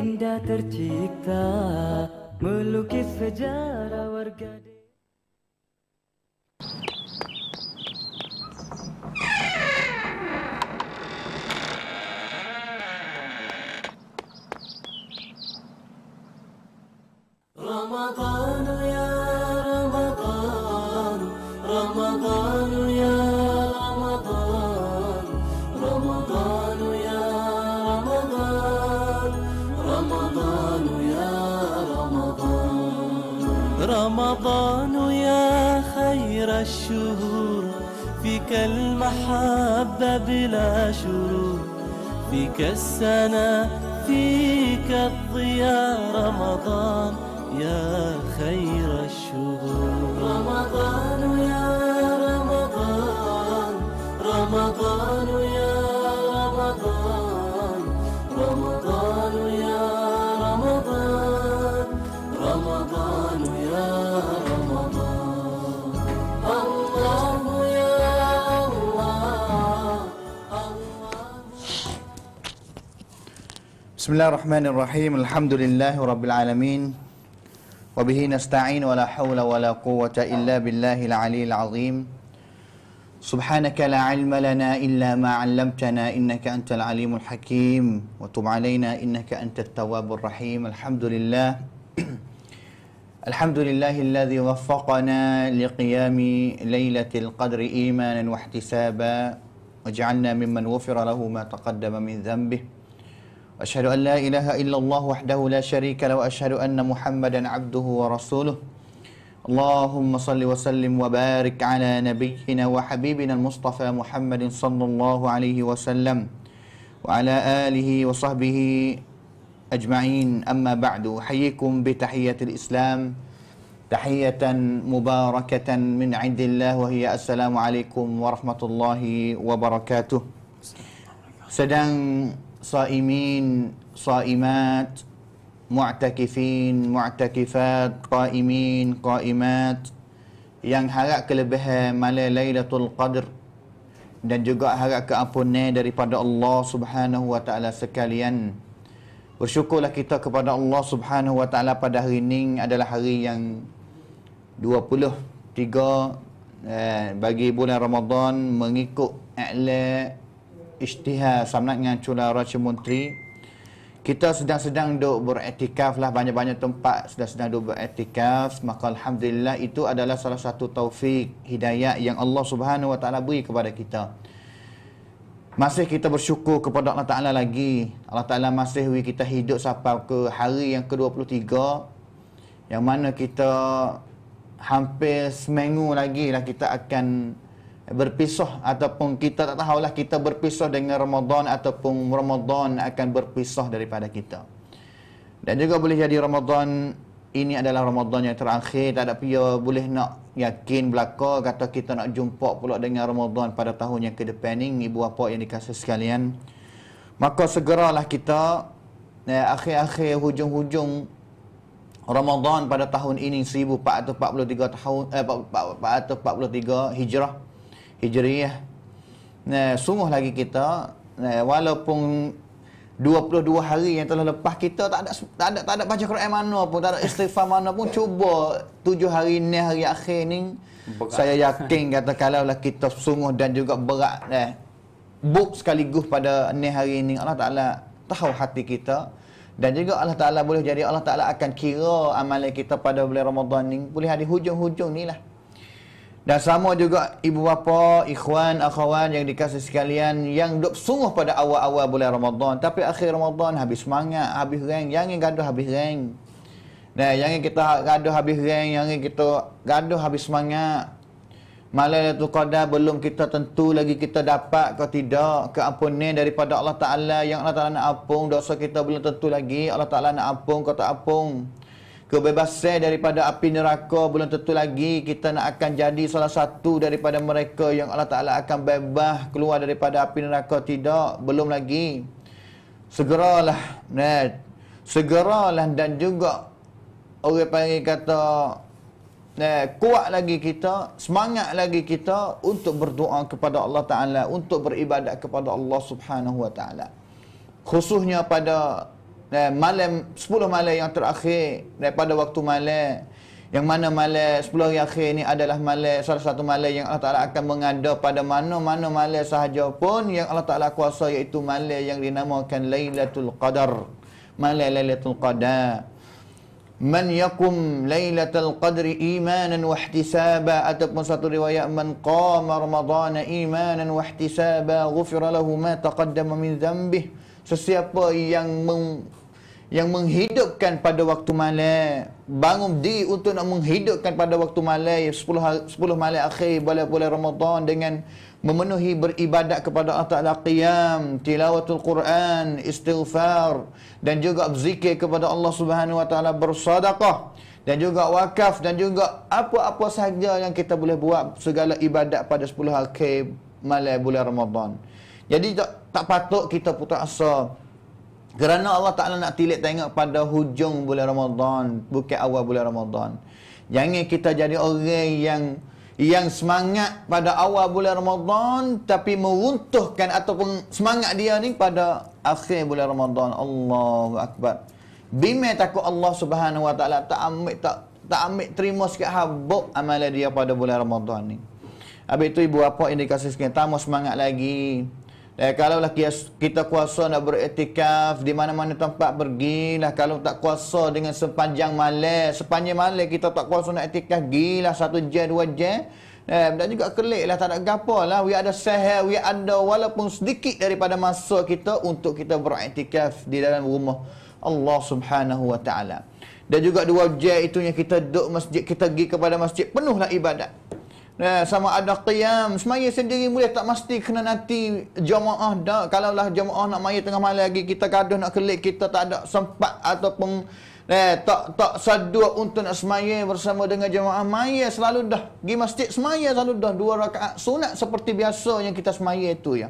indah tercipta melukis sejarah warga Ramadhan ya فيك المحبة بلا شروط فيك السنة فيك الضياء رمضان يا خير الشهور رمضان يا رمضان رمضان يا بسم الله الرحمن الرحيم الحمد لله رب العالمين وبه نستعين ولا حول ولا قوة إلا بالله العلي العظيم سبحانك لا علم لنا إلا ما علمتنا إنك أنت العليم الحكيم وتب علينا إنك أنت التواب الرحيم الحمد لله الحمد لله الذي وفقنا لقيام ليلة القدر إيمانا واحتسابا وجعلنا ممن غفر له ما تقدم من ذنبه واشهد ان لا اله الا الله وحده لا شريك له واشهد ان محمدا عبده ورسوله اللهم صل وسلم وبارك على نبينا وحبيبنا المصطفى محمد صلى الله عليه وسلم وعلى اله وصحبه اجمعين اما بعد احييكم بتحيه الاسلام تحيه مباركه من عند الله وهي السلام عليكم ورحمه الله وبركاته sedang صائمين صائمات معتكفين معتكفات قائمين قائمات yang harap kelebihan malam Lailatul Qadr dan juga harap keampunan daripada Allah Subhanahu wa taala sekalian. Bersyukurlah kita kepada Allah Subhanahu wa taala pada hari ini adalah hari yang 23 eh, bagi bulan Ramadan mengikut iklan ijtihad sama dengan cula raja menteri kita sedang-sedang duk beretikaf lah banyak-banyak tempat sedang-sedang duk beretikaf maka alhamdulillah itu adalah salah satu taufik hidayah yang Allah Subhanahu wa taala beri kepada kita masih kita bersyukur kepada Allah Ta'ala lagi. Allah Ta'ala masih we kita hidup sampai ke hari yang ke-23. Yang mana kita hampir seminggu lagi lah kita akan berpisah ataupun kita tak tahulah kita berpisah dengan Ramadan ataupun Ramadan akan berpisah daripada kita. Dan juga boleh jadi Ramadan ini adalah Ramadan yang terakhir tak ada pia boleh nak yakin belaka kata kita nak jumpa pula dengan Ramadan pada tahun yang kedepan ini ibu bapa yang dikasih sekalian. Maka segeralah kita eh, akhir-akhir hujung-hujung Ramadan pada tahun ini 1443 tahun eh, 443 Hijrah Hijriah. Nah, sungguh lagi kita nah, walaupun 22 hari yang telah lepas kita tak ada tak ada tak ada baca Quran mana pun, tak ada istighfar mana pun, cuba 7 hari ni hari akhir ni berat. saya yakin kata kalau lah kita sungguh dan juga berat eh buk sekaligus pada ni hari ni Allah Taala tahu hati kita dan juga Allah Taala boleh jadi Allah Taala akan kira amalan kita pada bulan Ramadan ni boleh ada hujung-hujung ni lah dan sama juga ibu bapa, ikhwan, akhwan yang dikasih sekalian yang duduk sungguh pada awal-awal bulan Ramadan. Tapi akhir Ramadan habis semangat, habis reng. Yang ini gaduh habis reng. Nah, yang ini kita gaduh habis reng, yang ini kita gaduh habis semangat. Malah itu qadar belum kita tentu lagi kita dapat ke tidak keampunan daripada Allah Ta'ala yang Allah Ta'ala nak apung. Dosa kita belum tentu lagi Allah Ta'ala nak apung ke tak apung kebebasan daripada api neraka belum tentu lagi kita nak akan jadi salah satu daripada mereka yang Allah Ta'ala akan bebas keluar daripada api neraka tidak belum lagi segeralah nah, segeralah dan juga orang panggil kata eh, kuat lagi kita, semangat lagi kita untuk berdoa kepada Allah Ta'ala, untuk beribadat kepada Allah Subhanahu Wa Ta'ala. Khususnya pada eh, malam 10 malam yang terakhir daripada waktu malam yang mana malam 10 hari akhir ini adalah malam salah satu malam yang Allah Taala akan mengada pada mana-mana malam sahaja pun yang Allah Taala kuasa iaitu malam yang dinamakan Lailatul Qadar. Malam Lailatul Qadar. Man yakum Lailatul Qadri imanan wa ihtisaba ataupun satu riwayat man qama Ramadan imanan wa ihtisaba ghufira lahu ma taqaddama min dhanbihi Sesiapa yang meng, yang menghidupkan pada waktu malam bangun diri untuk nak menghidupkan pada waktu malam 10 ya, 10 ha- malam akhir bulan bulan Ramadan dengan memenuhi beribadat kepada Allah Taala qiyam tilawatul Quran istighfar dan juga berzikir kepada Allah Subhanahu wa taala bersedekah dan juga wakaf dan juga apa-apa saja yang kita boleh buat segala ibadat pada 10 akhir malam bulan Ramadan. Jadi tak, tak patut kita putus asa. Kerana Allah Ta'ala nak tilik tengok pada hujung bulan Ramadan. Bukan awal bulan Ramadan. Jangan kita jadi orang yang yang semangat pada awal bulan Ramadan tapi meruntuhkan ataupun semangat dia ni pada akhir bulan Ramadan. Allahu Akbar. Bima takut Allah Subhanahu Wa Ta'ala tak ambil tak tak ambil terima sikit habuk amalan dia pada bulan Ramadan ni. Habis itu ibu apa indikasi sekian tambah semangat lagi. Eh, kalaulah kita kuasa nak beretikaf di mana-mana tempat pergilah. Kalau tak kuasa dengan sepanjang malam, sepanjang malam kita tak kuasa nak etikaf, gilah satu jam, dua jam. Eh, dan juga kelik lah, tak ada gapa lah. We ada seher, we ada walaupun sedikit daripada masa kita untuk kita beretikaf di dalam rumah Allah Subhanahu Wa Taala. Dan juga dua jam itu yang kita duduk masjid, kita pergi kepada masjid, penuhlah ibadat. Ya, sama ada qiyam. Semaya sendiri boleh tak mesti kena nanti jamaah dah. Kalau lah jamaah nak maya tengah malam lagi, kita kaduh nak kelik, kita tak ada sempat ataupun eh, tak tak sadua untuk nak semaya bersama dengan jamaah. Maya selalu dah. Gimastik masjid semaya selalu dah. Dua rakaat sunat seperti biasa yang kita semaya itu ya.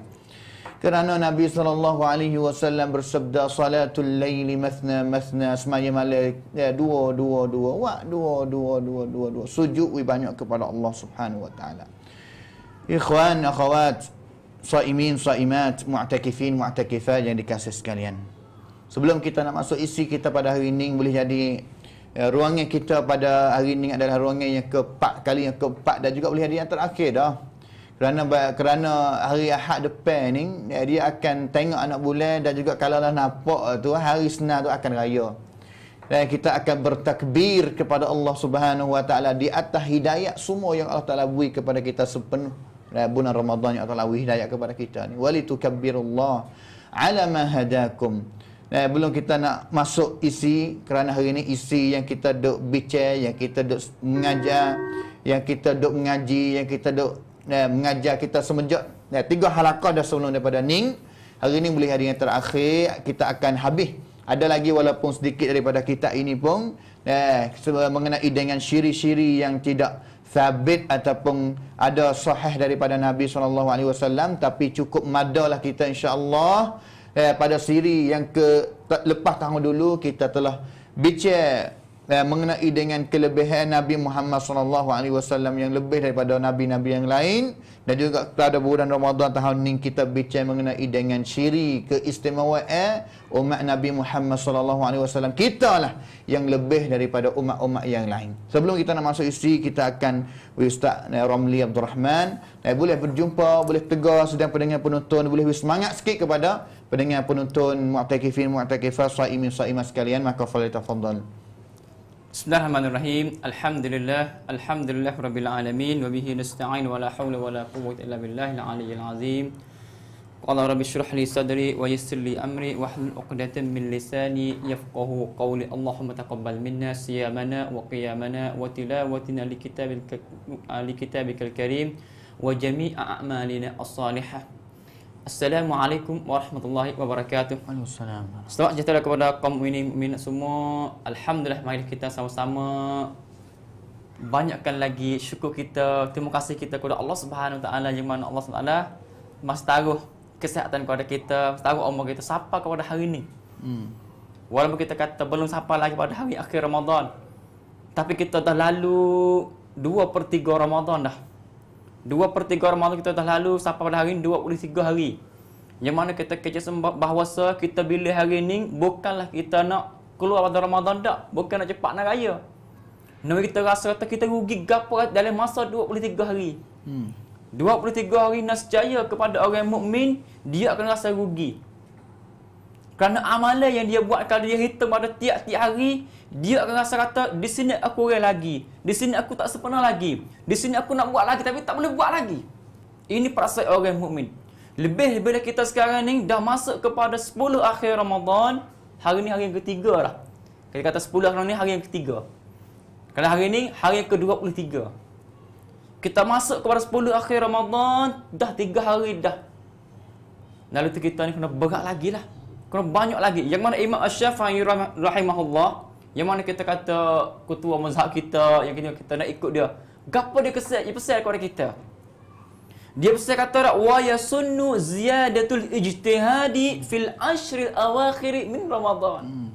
Kerana Nabi sallallahu alaihi wasallam bersabda salatul laili mathna mathna semaya malik ya, dua dua dua wa dua dua dua dua dua sujud we banyak kepada Allah Subhanahu wa taala. Ikhwan akhwat saimin saimat mu'takifin mu'takifat yang dikasih sekalian. Sebelum kita nak masuk isi kita pada hari ini boleh jadi ya, ruangan kita pada hari ini adalah ruangan yang keempat kali yang keempat dan juga boleh jadi yang terakhir dah kerana kerana hari Ahad depan ni eh, dia akan tengok anak bulan dan juga kalau lah nampak eh, tu hari senar tu akan raya dan kita akan bertakbir kepada Allah Subhanahu Wa Taala di atas hidayah semua yang Allah Taala beri kepada kita sepenuh ya, bulan Ramadan yang Allah Taala hidayah kepada kita ni wali tukabbirullah ala ma hadakum Nah, belum kita nak masuk isi kerana hari ini isi yang kita duk bicara, yang kita duk mengajar, yang kita duk mengaji, yang kita duk eh, mengajar kita semenjak eh, tiga halakah dah sebelum daripada Ning. Hari ini boleh hari yang terakhir kita akan habis. Ada lagi walaupun sedikit daripada kita ini pun eh, mengenai dengan syiri-syiri yang tidak sabit ataupun ada sahih daripada Nabi SAW tapi cukup madalah kita insyaAllah eh, pada siri yang ke lepas tahun dulu kita telah bicara eh, mengenai dengan kelebihan Nabi Muhammad SAW yang lebih daripada nabi-nabi yang lain dan juga pada bulan Ramadan tahun ini kita bincang mengenai dengan ciri keistimewaan eh, umat Nabi Muhammad SAW kita lah yang lebih daripada umat-umat yang lain. Sebelum kita nak masuk isteri, kita akan Ustaz eh, Ramli Abdul Rahman. Eh, boleh berjumpa, boleh tegar sedang pendengar penonton, boleh bersemangat sikit kepada pendengar penonton mu'takifin, mu'takifah, sa'imin, sa'imah sekalian. Maka falita fadhal. Bismillahirrahmanirrahim. Alhamdulillah. Alhamdulillah rabbil alamin wa bihi nasta'inu wala haula wala quwwata illa billahil aliyyil azim. Qala rabbi shrah li sadri wa yassir li amri wa hlul 'uqdatam min lisani yafqahu qawli. Allahumma taqabbal minna siyamana wa qiyamana wa tilawatina li kitabil kitabikal karim wa jami'a a'malina as-salihah. Assalamualaikum warahmatullahi wabarakatuh. Waalaikumsalam. Selamat sejahtera kepada kaum ini mukmin semua. Alhamdulillah mari kita sama-sama banyakkan lagi syukur kita, terima kasih kita kepada Allah Subhanahu Wa Taala yang mana Allah Subhanahu Wa Taala masih taruh kesihatan kepada kita, masih taruh umur kita siapa kepada hari ini. Hmm. Walaupun kita kata belum sapa lagi pada hari akhir Ramadan. Tapi kita dah lalu 2 per 3 Ramadan dah. Dua per tiga Ramadan kita telah lalu sampai pada hari ini dua puluh tiga hari. Yang mana kita kerja sembah bahawa kita bila hari ini bukanlah kita nak keluar pada Ramadan tak. Bukan nak cepat nak raya. Namun kita rasa kata kita rugi gapa dalam masa dua puluh tiga hari. Hmm. Dua puluh tiga hari nasjaya kepada orang mukmin dia akan rasa rugi. Kerana amalan yang dia buat kalau dia hitung pada tiap-tiap hari, dia akan rasa kata, di sini aku orang lagi. Di sini aku tak sempurna lagi. Di sini aku nak buat lagi tapi tak boleh buat lagi. Ini perasaan orang mukmin. Lebih bila kita sekarang ni dah masuk kepada 10 akhir Ramadan, hari ni hari yang ketiga lah. Kita kata 10 akhir ni hari yang ketiga. Kalau hari ni hari yang ke-23. Kita masuk kepada 10 akhir Ramadan, dah 3 hari dah. Lalu kita ni kena berat lagi lah kena banyak lagi yang mana Imam Asy-Syafi'i rahimahullah yang mana kita kata ketua mazhab kita yang kita, kita nak ikut dia gapo dia kesat dia pesan kepada kita dia pesan kata tak wa yasunnu ziyadatul ijtihadi fil al awakhir min ramadan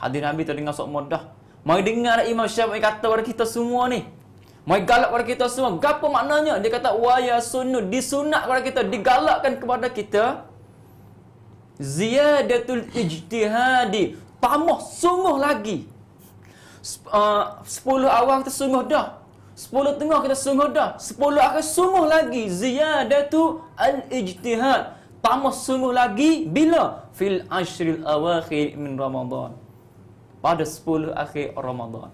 Hadir hmm. hadis nabi terdengar sok modah mai dengar imam syafi'i kata kepada kita semua ni mai galak kepada kita semua gapo maknanya dia kata wa yasunnu disunat kepada kita digalakkan kepada kita ziyadatul ijtihadi tamah sungguh lagi uh, sepuluh 10 awal kita sungguh dah 10 tengah kita sungguh dah sepuluh akhir sungguh lagi ziyadatu al ijtihad tamah sungguh lagi bila fil ashril awakhir min ramadan pada sepuluh akhir ramadan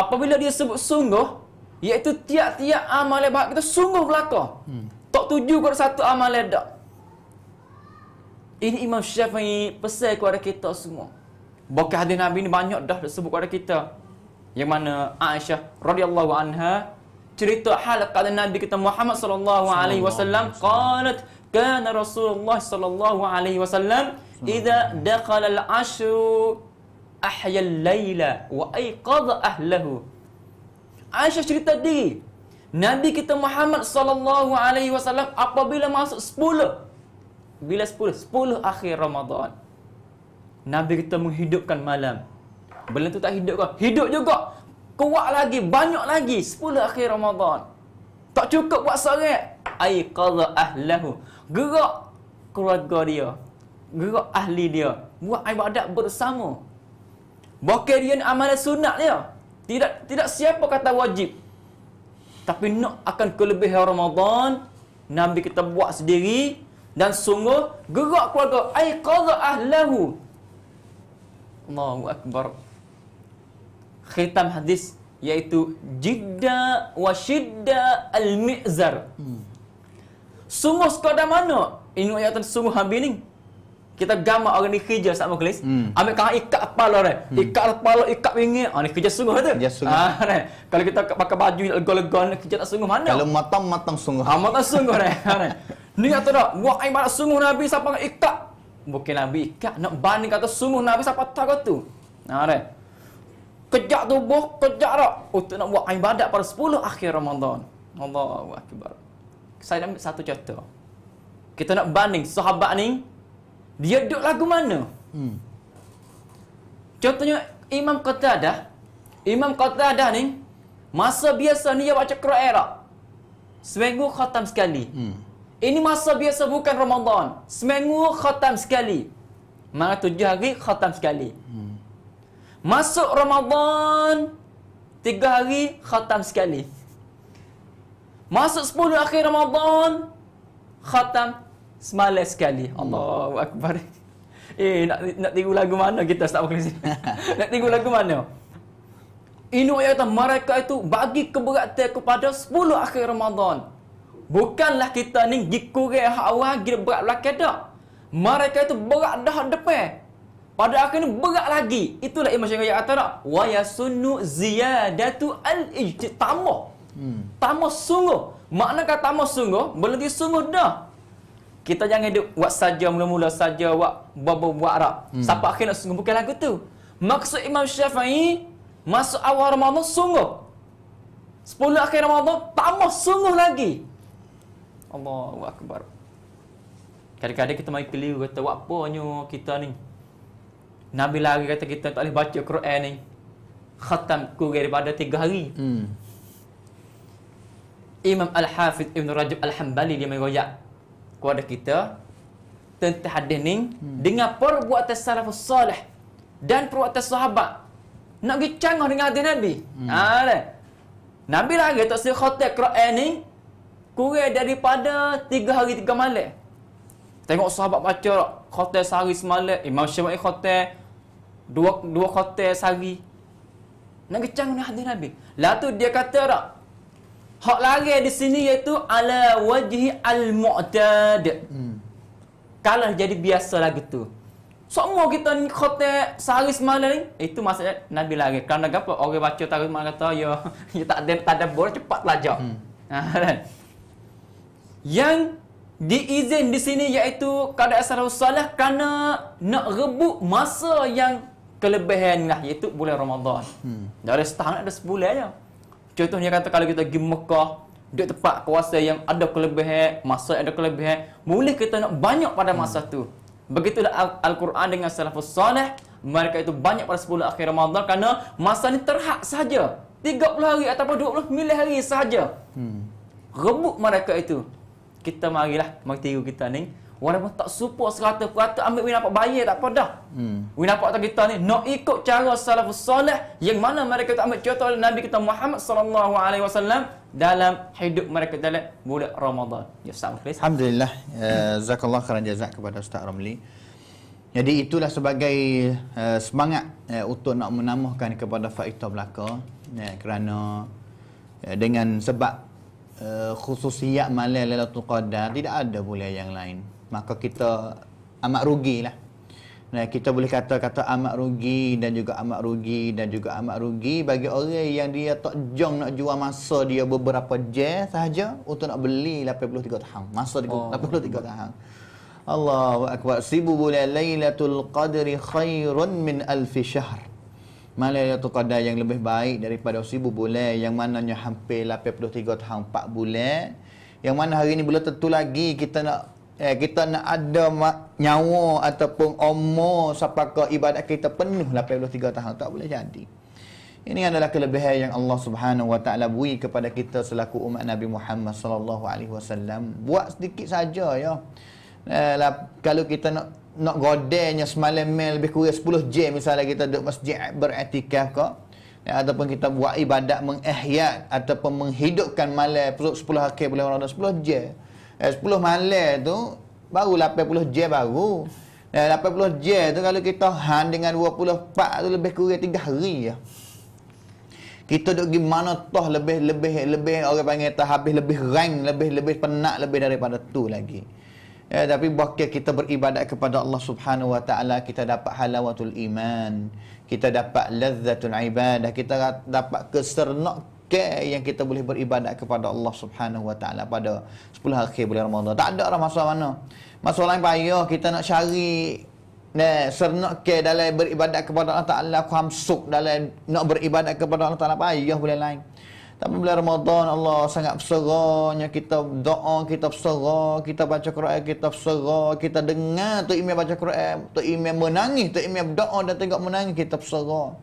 apabila dia sebut sungguh iaitu tiap-tiap amalan baik kita sungguh belaka hmm. tak tuju kepada satu amalan dak ini Imam Syafi'i pesan kepada kita semua. Bukan hadis Nabi ni banyak dah disebut kepada kita. Yang mana Aisyah radhiyallahu anha cerita hal kepada Nabi kita Muhammad sallallahu alaihi wasallam qalat kana Rasulullah sallallahu alaihi wasallam idza daqala al Ashu, ahya al-laila wa ayqadha ahlihi. Aisyah cerita diri Nabi kita Muhammad sallallahu alaihi wasallam apabila masuk 10 bila 10? 10 akhir Ramadhan. Nabi kita menghidupkan malam. Belum tu tak hidup kau. Hidup juga. Kuat lagi, banyak lagi 10 akhir Ramadhan. Tak cukup buat seret. Ai qadha ahlahu. Gerak keluarga dia. Gerak ahli dia. Buat ibadat bersama. Bukan dia amal sunat dia. Tidak tidak siapa kata wajib. Tapi nak akan kelebihan Ramadhan, Nabi kita buat sendiri, dan sungguh gerak keluarga ai qadha ahlahu Allahu akbar khitam hadis iaitu jidda wa shidda al mizar hmm. sungguh sekadar mana ini ayat sungguh habis ni kita gamak orang ni kerja sama kelis hmm. ambil kan ikat kepala dia hmm. ikat kepala ikat pinggir ah ni kerja sungguh tu ya sungguh ah, nah. kalau kita pakai baju lega-lega ni kerja tak sungguh mana kalau matang matang sungguh ah matang sungguh dah Ni kata dah, wahai mana sungguh Nabi siapa nak ikat? bukan Nabi ikat, nak banding kata sungguh Nabi siapa tak kata tu. Nah, re. Kejak tubuh, kejak dah. Oh, Untuk nak buat ibadat pada 10 akhir Ramadan. Allahu Akbar. Saya ambil satu contoh. Kita nak banding sahabat ni, dia duduk lagu mana? Hmm. Contohnya, Imam Qatadah. Imam Qatadah ni, masa biasa ni dia baca Quran Seminggu khatam sekali. Hmm. Ini masa biasa bukan Ramadan. Seminggu khatam sekali. Mana tujuh hari khatam sekali. Hmm. Masuk Ramadan, tiga hari khatam sekali. Masuk sepuluh akhir Ramadan, khatam semalai sekali. Hmm. Allahu Akbar. Eh, nak, nak tinggu lagu mana kita tak boleh sini? nak tinggu lagu mana? Ini ayat kata, mereka itu bagi keberatan kepada sepuluh akhir Ramadan. Bukanlah kita ni gi kurai hak orang gi berat belakang dak. Mereka itu berat dah depan. Pada akhirnya berat lagi. Itulah Imam Syafi'i kata dak. Wa yasunnu ziyadatu al-ijtitamah. Hmm. Tamah sungguh. Makna kata tamah sungguh, berhenti sungguh dah. Kita jangan duk buat saja mula-mula saja buat bubuh buat rap. Hmm. Siapa akhir nak sungguh bukan lagu tu. Maksud Imam Syafi'i masuk awal Ramadan sungguh. Sepuluh akhir Ramadan tamah sungguh lagi. Allahu Akbar Kadang-kadang kita mai keliru kata buat apa kita ni Nabi lagi kata kita tak boleh baca Quran ni Khatam kurang daripada tiga hari hmm. Imam Al-Hafiz Ibn Rajab Al-Hambali dia meroyak kepada kita tentang hadis ni hmm. dengan perbuatan salafus salih dan perbuatan sahabat nak pergi canggah dengan hadis Nabi hmm. ha, kan? Nabi lagi tak sedih khotik Quran ni kurang daripada tiga hari tiga malam. Tengok sahabat baca khotel sehari semalam, Imam Syafi'i khotel dua dua khotel sehari. Nak kecang ni hadis Nabi. Lah tu dia kata tak? Hak lari di sini iaitu ala wajhi al-mu'tad. Hmm. Kalah jadi biasa lagi tu. Semua kita ni khotek sehari semalam ni Itu maksudnya Nabi lari Kerana apa? Orang baca tarikh malam kata ya, ya, tak ada, tak ada bola cepat lajak hmm. Ha, kan? yang diizin di sini iaitu kada asal salah kerana nak rebut masa yang kelebihan lah iaitu bulan Ramadan. Hmm. Dari setahun ada sebulan aja. Contohnya kata kalau kita pergi Mekah, duduk tempat kuasa yang ada kelebihan, masa yang ada kelebihan, boleh kita nak banyak pada hmm. masa hmm. tu. Begitulah Al-Quran dengan salafus salih, mereka itu banyak pada sebulan akhir Ramadan kerana masa ni terhak saja. 30 hari ataupun 20 mil hari sahaja. Hmm. Rebut mereka itu kita marilah mari tiru kita ni walaupun tak support serata perata ambil we nampak bayar tak apa dah hmm. we nampak tak kita ni nak ikut cara salafus soleh yang mana mereka tak ambil contoh Nabi kita Muhammad sallallahu alaihi wasallam dalam hidup mereka dalam bulan Ramadan ya Ustaz Mukhlis Alhamdulillah eh, Zakallah kerana jazak kepada Ustaz Ramli jadi itulah sebagai uh, semangat uh, untuk nak menamuhkan kepada Faitah Belaka uh, kerana uh, dengan sebab uh, eh, khususiat malam Lailatul Qadar tidak ada boleh yang lain. Maka kita amat rugilah. Nah, kita boleh kata-kata amat rugi dan juga amat rugi dan juga amat rugi bagi orang yang dia tak jong nak jual masa dia beberapa je sahaja untuk nak beli 83 tahun. Masa 83 tahun. Allahu akbar. Sibu bulan Lailatul Qadri khairun min alfi syahr tu Qadar yang lebih baik daripada sibu bulan yang mananya hampir tiga tahun 4 bulan yang mana hari ini bila tentu lagi kita nak eh, kita nak ada ma- nyawa ataupun umur sapaka ibadat kita penuh tiga tahun tak boleh jadi ini adalah kelebihan yang Allah Subhanahu Wa Taala beri kepada kita selaku umat Nabi Muhammad sallallahu alaihi wasallam buat sedikit saja ya eh, lah, kalau kita nak nak godenya semalam mel lebih kurang 10 jam misalnya kita duduk masjid beretikaf kok ya, ataupun kita buat ibadat mengihyat ataupun menghidupkan malam perut 10 hakim boleh orang 10 jam ya, eh, 10 malam tu baru 80 jam baru eh, ya, 80 jam tu kalau kita han dengan 24 tu lebih kurang 3 hari ya. kita duduk pergi mana toh lebih lebih lebih orang panggil tak habis lebih rang lebih lebih penat lebih daripada tu lagi Ya, tapi waktu kita beribadat kepada Allah Subhanahu Wa Taala kita dapat halawatul iman, kita dapat lazzatul ibadah, kita dapat keseronokan yang kita boleh beribadat kepada Allah Subhanahu Wa Taala pada 10 akhir bulan Ramadan. Tak ada lah masalah mana. Masalah lain payah kita nak cari Nah, eh, sernak ke dalam beribadat kepada Allah Ta'ala Aku hamsuk dalam nak beribadat kepada Allah Ta'ala Payah boleh lain tapi bila Ramadan Allah sangat berserahnya kita doa, kita berserah, kita baca Quran, kita berserah, kita dengar tu imam baca Quran, tu imam menangis, tu imam berdoa dan tengok menangis, kita berserah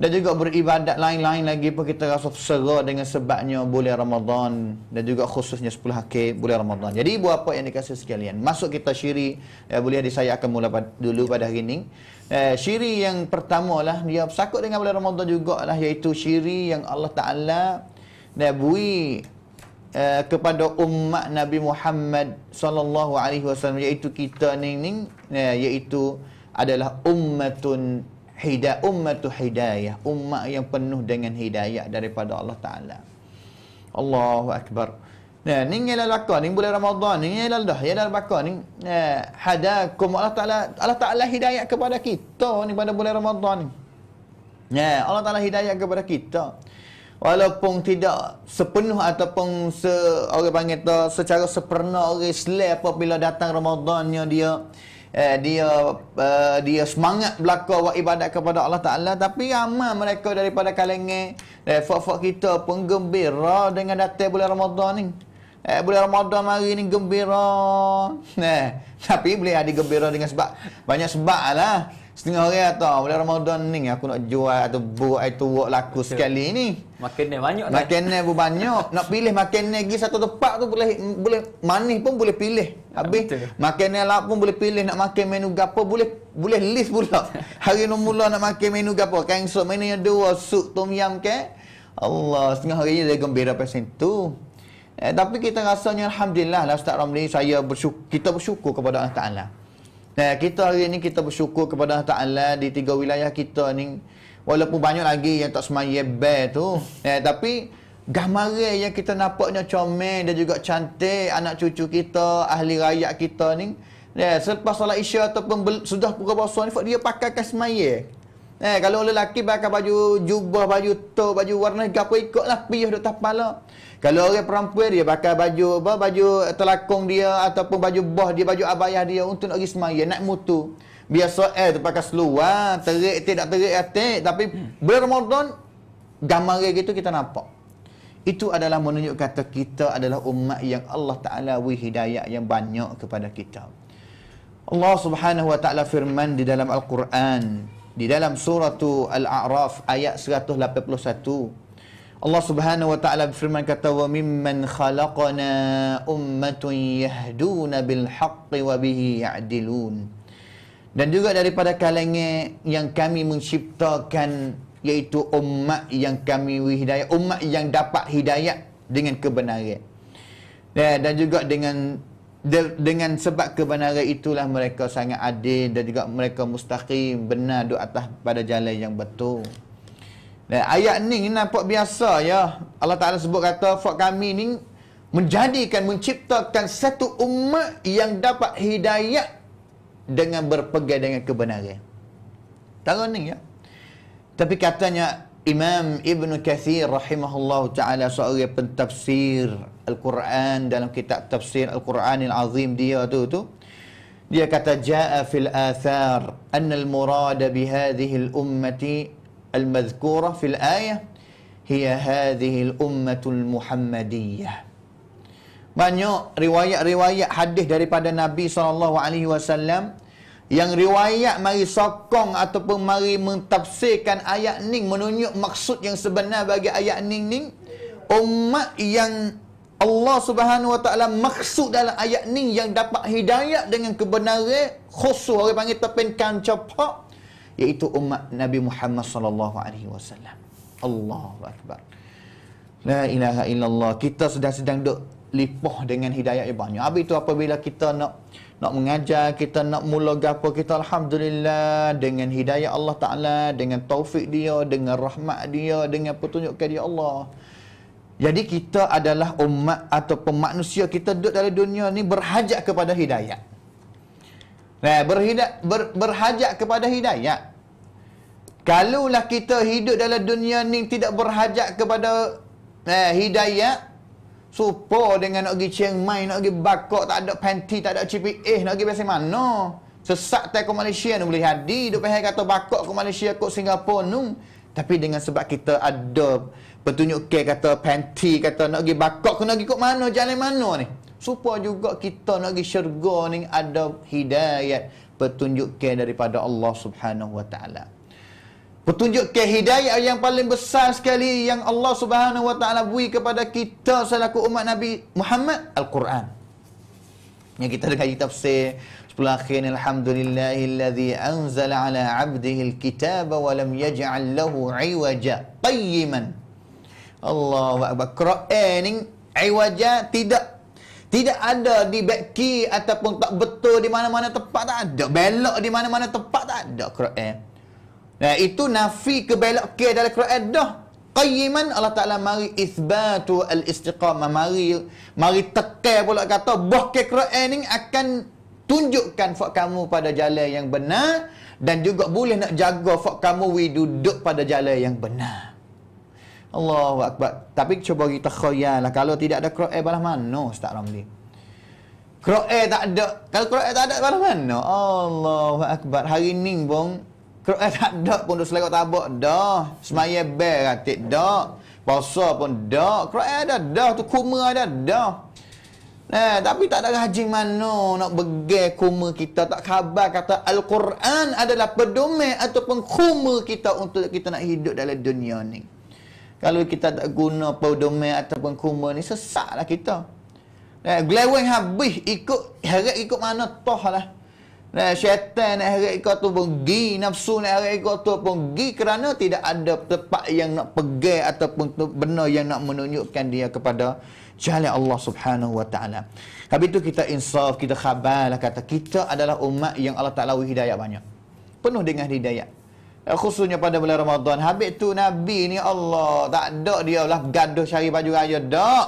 dan juga beribadat lain-lain lagi pun kita rasa sera dengan sebabnya bulan Ramadan dan juga khususnya 10 hakim bulan Ramadan. Jadi ibu apa yang dikasih sekalian? Masuk kita syiri, ya, eh, boleh saya akan mula dulu pada hari ini. Eh, syiri yang pertama lah, dia sakut dengan bulan Ramadan juga. jugalah iaitu syiri yang Allah Ta'ala dan bui eh, kepada umat Nabi Muhammad sallallahu alaihi wasallam iaitu kita ni ni eh, iaitu adalah ummatun hidayah ummatu hidayah umat yang penuh dengan hidayah daripada Allah taala Allahu akbar nah ni ila lakon ning bulan Ramadan ning ila dah ya lakon ni eh, hadakum Allah taala Allah taala hidayah kepada kita ni pada bulan ramadhan. ni nah Allah taala hidayah kepada kita walaupun tidak sepenuh ataupun se, orang panggil tu secara sempurna, orang Islam apabila datang Ramadannya dia eh, dia uh, dia semangat berlaku buat ibadat kepada Allah Ta'ala tapi amal mereka daripada kalengeng dan eh, fok-fok kita pun gembira dengan datang bulan Ramadan ni eh, bulan Ramadan hari ni gembira eh, tapi boleh ada gembira dengan sebab banyak sebab lah Setengah orang tahu bulan Ramadan ni aku nak jual atau buat itu work laku okay. sekali ni. Makanan banyak dah. Makanan pun banyak. nak pilih makanan lagi satu tempat tu boleh boleh manis pun boleh pilih. Habis makanan lah pun boleh pilih nak makan menu gapo boleh boleh list pula. Hari nombor mula nak makan menu gapo. Kan sup menu yang dua, sup tom yam ke. Allah setengah hari ni dia gembira pasal tu. Eh, tapi kita rasanya Alhamdulillah lah Ustaz Ramli saya bersyukur, kita bersyukur kepada Allah Ta'ala. Nah kita hari ini kita bersyukur kepada Allah Ta'ala di tiga wilayah kita ni. Walaupun banyak lagi yang tak semua yebel tu. Ya, tapi gambarnya yang kita nampaknya comel dan juga cantik anak cucu kita, ahli rakyat kita ni. Ya, selepas solat isya ataupun sudah pukul bahasa ni, dia pakai kasmaya. Eh, kalau orang lelaki pakai baju jubah, baju tok, baju warna hijau apa ikutlah piyah dekat kepala. Kalau orang perempuan dia pakai baju apa baju telakong dia ataupun baju bah dia baju abaya dia untuk nak pergi semaya nak mutu. Biasa eh tu pakai seluar, ah, terik tidak terik atik tapi hmm. bulan Ramadan gambar gitu kita nampak. Itu adalah menunjuk kata kita adalah umat yang Allah Ta'ala wih hidayah yang banyak kepada kita. Allah Subhanahu Wa Ta'ala firman di dalam Al-Quran di dalam surah Al-A'raf ayat 181. Allah Subhanahu wa taala berfirman kata wa mimman khalaqna ummatun yahduna bil haqqi wa bihi ya'dilun. Dan juga daripada kalangan yang kami menciptakan yaitu umat yang kami hidayah, umat yang dapat hidayah dengan kebenaran. Dan juga dengan De, dengan sebab kebenaran itulah mereka sangat adil dan juga mereka mustaqim benar di atas pada jalan yang betul. Dan ayat ni nampak biasa ya. Allah Taala sebut kata fak kami ni menjadikan menciptakan satu umat yang dapat hidayah dengan berpegang dengan kebenaran. Tahu ni ya. Tapi katanya Imam Ibn Kathir rahimahullah ta'ala seorang pentafsir Al-Quran dalam kitab tafsir Al-Quran yang azim dia tu tu dia kata jaa fil athar anna al murada bi hadhihi al ummati al madhkura fil ayah hiya hadhihi al ummatul muhammadiyah banyak riwayat-riwayat hadis daripada Nabi SAW alaihi wasallam yang riwayat mari sokong ataupun mari mentafsirkan ayat ni menunjuk maksud yang sebenar bagi ayat ni ni umat yang Allah Subhanahu Wa Taala maksud dalam ayat ni yang dapat hidayah dengan kebenaran khusus orang panggil tepinkan cepat iaitu umat Nabi Muhammad sallallahu alaihi wasallam. Allahu akbar. La ilaha illallah. Kita sedang sedang duk lipah dengan hidayah yang banyak. Habis itu apabila kita nak nak mengajar kita nak mula gapo kita alhamdulillah dengan hidayah Allah taala dengan taufik dia dengan rahmat dia dengan petunjukkan dia Allah jadi kita adalah umat atau pemanusia kita duduk dalam dunia ni berhajat kepada hidayah. Nah, berhidat, ber, berhajat kepada hidayah. Kalaulah kita hidup dalam dunia ni tidak berhajat kepada eh, hidayah, Supo dengan nak pergi Chiang Mai, nak pergi Bakok, tak ada panty, tak ada CPH, eh, nak pergi biasa mana? Sesak tak ke Malaysia, nak boleh hadir, duduk pahal kata Bakok ke Malaysia, ke Singapura, nu. Tapi dengan sebab kita ada petunjuk ke kata panty, kata nak pergi Bakok, ke nak pergi ke mana, jalan mana ni? Supoh juga kita nak pergi syurga ni ada hidayat petunjuk ke daripada Allah Subhanahu Wa Taala. Petunjuk ke yang paling besar sekali yang Allah Subhanahu Wa Taala beri kepada kita selaku umat Nabi Muhammad Al-Quran. Yang kita dengar kitab se sepuluh akhir alhamdulillahilladzi anzal ala abdihi alkitaba wa lam yaj'al lahu iwaja qayyiman. Allahu akbar. Quran iwaja tidak tidak ada di back ataupun tak betul di mana-mana tempat tak ada. Belok di mana-mana tempat tak ada Quran. Nah, itu nafi kebelokan dalam Quran dah. Qayyiman Allah Ta'ala mari isbatu al-istiqamah. Mari, mari tekai pula kata, bah ke Quran ni akan tunjukkan fak kamu pada jalan yang benar dan juga boleh nak jaga fak kamu we duduk pada jalan yang benar. Allahu Akbar. Tapi cuba kita khayal lah. Kalau tidak ada Quran balas mana Ustaz Ramli? Quran tak ada. Kalau Quran tak ada balas mana? Allahu Akbar. Hari ni bong, kalau eh, tak ada pun dosa lekat tabak, dah. Semaya ber katik, dah. Puasa pun dah. Kalau eh, ada, dah. Tu kuma ada, dah. Eh, nah, tapi tak ada rajin mana nak begai kuma kita. Tak khabar kata Al-Quran adalah pedoman ataupun kuma kita untuk kita nak hidup dalam dunia ni. Kalau kita tak guna pedoman ataupun kuma ni, sesaklah kita. Nah, eh, Gelewen habis ikut, harap ikut mana toh lah. Nah, syaitan nak harap ikut tu pergi, nafsu nak harap ikut tu pergi kerana tidak ada tempat yang nak pergi ataupun benda yang nak menunjukkan dia kepada jalan Allah subhanahu wa ta'ala. Habis itu kita insaf, kita khabar lah kata. Kita adalah umat yang Allah Ta'ala hidayah banyak. Penuh dengan hidayah. Eh, khususnya pada bulan Ramadan. Habis tu Nabi ni Allah tak ada dia lah gaduh cari baju raya. Tak.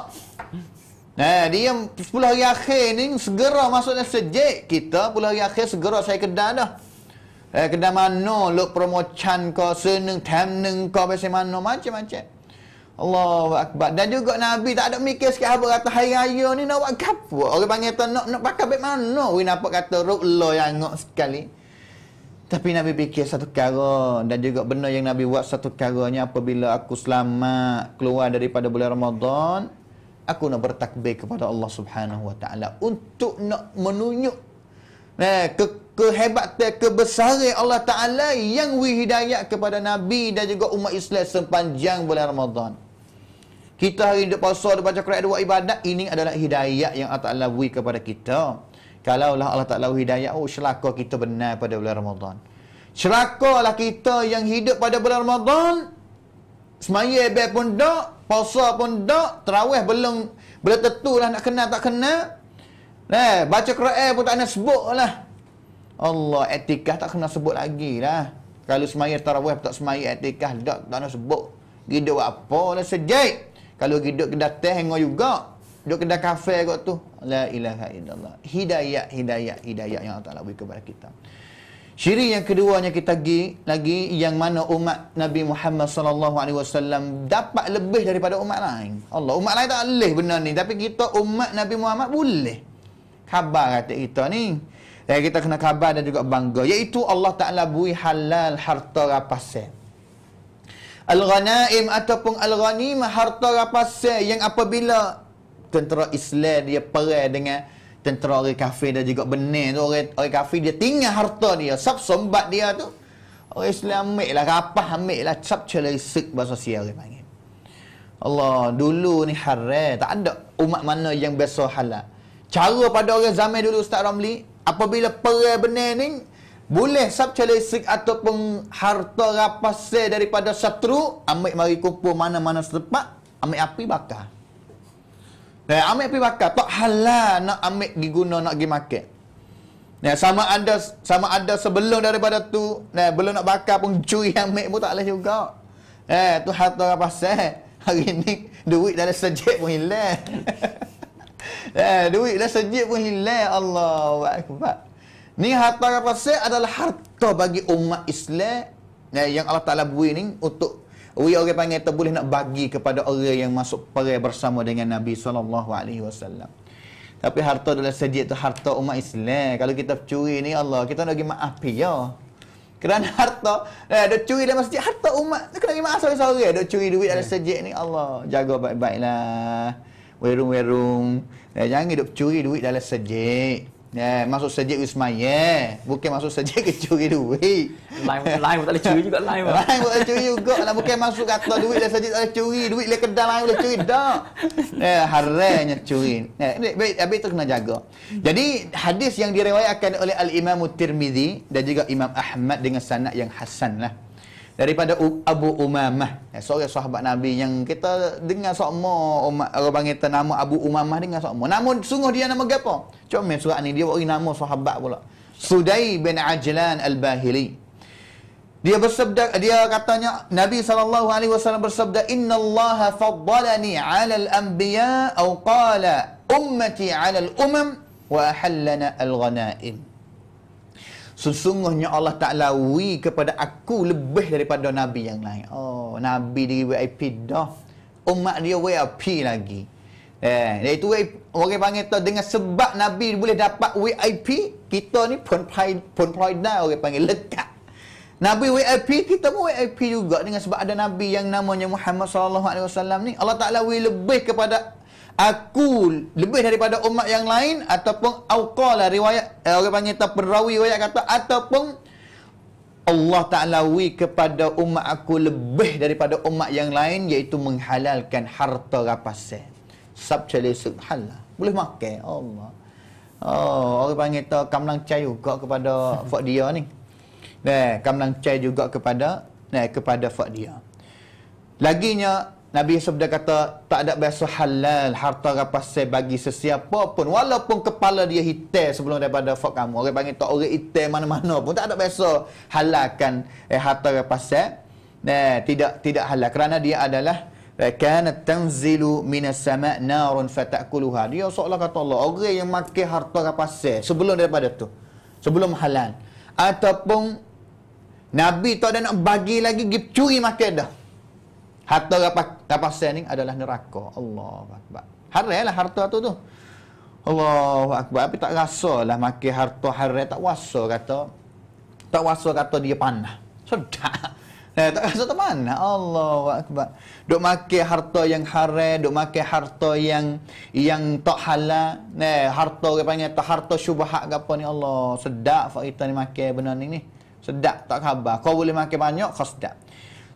Nah, eh, dia 10 hari akhir ni segera masuk dalam sejek kita 10 hari akhir segera saya kedah dah. Eh, kedah mana lok promo chan ka seneng tem neng ka mana macam-macam. Allahu akbar. Dan juga Nabi tak ada mikir sikit apa kata hari raya ni nak buat apa. Orang panggil tu nak nak pakai bag mana. Wi nampak kata rok lo yang ngok sekali. Tapi Nabi fikir satu kara dan juga benda yang Nabi buat satu karanya apabila aku selamat keluar daripada bulan Ramadan, aku nak bertakbir kepada Allah Subhanahu Wa Taala untuk nak menunjuk eh, ke kehebatan kebesaran Allah Taala yang wihidayah kepada nabi dan juga umat Islam sepanjang bulan Ramadhan. Kita hari ini puasa dan baca Quran dua ibadat ini adalah hidayah yang Allah Taala beri kepada kita. Kalaulah Allah Taala hidayah, oh selaka kita benar pada bulan Ramadan. Celakalah kita yang hidup pada bulan Ramadhan Semaya ibadah tak, puasa pun tak, terawih belum belum tentu lah nak kenal tak kenal. Eh, baca Quran pun tak nak sebut lah. Allah, etikah tak kena sebut lagi lah. Kalau semaya terawih tak semaya etikah tak, tak nak sebut. Hidup apa lah sejik. Kalau hidup kedai teh hengok juga. Hidup kedai kafe kot tu. La ilaha illallah. Hidayah, hidayah, hidayah yang Allah Ta'ala beri kepada kita. Syirik yang kedua yang kita pergi lagi yang mana umat Nabi Muhammad sallallahu alaihi wasallam dapat lebih daripada umat lain. Allah umat lain tak boleh benda ni tapi kita umat Nabi Muhammad boleh. Khabar kata kita ni. Dan eh, kita kena khabar dan juga bangga iaitu Allah Taala bui halal harta rapasan. Al-ghanaim ataupun al-ghanimah harta rapasan yang apabila tentera Islam dia perang dengan tentera orang kafir dan juga benar tu orang, orang kafir dia tinggal harta dia sub sombat dia tu orang Islam ambil lah kapah ambil lah sub celai sik bahasa siar dia panggil Allah dulu ni haram tak ada umat mana yang biasa halal cara pada orang zaman dulu Ustaz Ramli apabila perai benar ni boleh sub celai sik ataupun harta rapas daripada satru ambil mari kumpul mana-mana setepak ambil api bakar Ya, ambil pergi bakar. Tak halal nak ambil pergi guna nak pergi makan. Ya, eh, sama ada sama ada sebelum daripada tu, ya, belum nak bakar pun curi ambil pun tak boleh juga. Eh, tu harta apa sah? Hari ni duit dalam sejek pun hilang. eh, duit dalam sejek pun hilang. Allahu akbar. Ni harta apa sah adalah harta bagi umat Islam ya, yang Allah Taala beri ni untuk Ui orang panggil boleh nak bagi kepada orang yang masuk perai bersama dengan Nabi SAW. Tapi harta dalam sejid tu harta umat Islam. Kalau kita curi ni Allah, kita nak pergi maaf ya. Kerana harta, eh, dia curi dalam sejid harta umat. kita kena pergi maaf sore-sore. Dia curi duit dalam ya. sejid ni Allah. Jaga baik-baiklah. Werung-werung. Eh, jangan hidup curi duit dalam sejid. Yeah, masuk sejek Usman, yeah. Bukan masuk sejek ke curi duit. Lain, lain pun tak boleh curi juga lain. Lain pun tak boleh curi juga. Lah. Bukan masuk kata duit dah sejek tak boleh curi. Duit dah kedal lain boleh curi. Tak. Yeah, Harainya curi. Yeah, baik, habis itu kena jaga. Jadi, hadis yang direwayakan oleh Al-Imam Tirmidhi dan juga Imam Ahmad dengan sanak yang hasan lah daripada Abu Umamah ya, seorang sahabat Nabi yang kita dengar sokmo orang panggil nama Abu Umamah dengar sokmo namun sungguh dia nama gapo cuma surat ni dia bagi nama sahabat pula Sudai bin Ajlan al-Bahili dia bersabda dia katanya Nabi sallallahu alaihi wasallam bersabda inna Allah faddalani 'ala al-anbiya' atau qala ummati 'ala al-umam wa halana al-ghanaim Sesungguhnya Allah Ta'ala wi kepada aku lebih daripada Nabi yang lain. Oh, Nabi di VIP dah. Umat dia VIP lagi. Eh, dari itu orang panggil tu dengan sebab Nabi boleh dapat VIP, kita ni pun pride, pun pride dah orang panggil lekat. Nabi VIP, kita pun VIP juga dengan sebab ada Nabi yang namanya Muhammad SAW ni. Allah Ta'ala wi lebih kepada aku lebih daripada umat yang lain ataupun auqala riwayat eh, orang panggil tak perawi riwayat kata ataupun Allah Ta'ala wi kepada umat aku lebih daripada umat yang lain iaitu menghalalkan harta rapasan. Sab subhanallah. Boleh makan ya Allah. Oh, orang panggil tak kamlang cai juga kepada fak dia ni. Nah, kamlang cai juga kepada nah kepada fak dia. Laginya Nabi Yusuf dia kata tak ada biasa halal harta rapas saya bagi sesiapa pun walaupun kepala dia hitam sebelum daripada fak kamu orang panggil tak orang hitam mana-mana pun tak ada biasa halalkan eh, harta rapas saya nah eh, tidak tidak halal kerana dia adalah eh, kanat tanzilu minas sama' narun fatakuluha dia seolah kata Allah orang yang makan harta rapas saya sebelum daripada tu sebelum halal ataupun Nabi tak ada nak bagi lagi, pergi curi makan dah. Harta rapas, rapas ni adalah neraka. Allah Akbar. Haram lah harta tu tu. Allah Akbar. Tapi tak rasa lah makin harta haram. Tak rasa kata. Tak rasa kata dia panah. Sedap. Eh, tak rasa tu mana? Allah Akbar. Duk makan harta yang haram, duk maki harta yang yang tak halal. eh, harta ke panggil tak harta syubhat ke apa ni Allah. Sedap fa ni maki benda ni ni. Sedap tak khabar. Kau boleh maki banyak, kau sedap.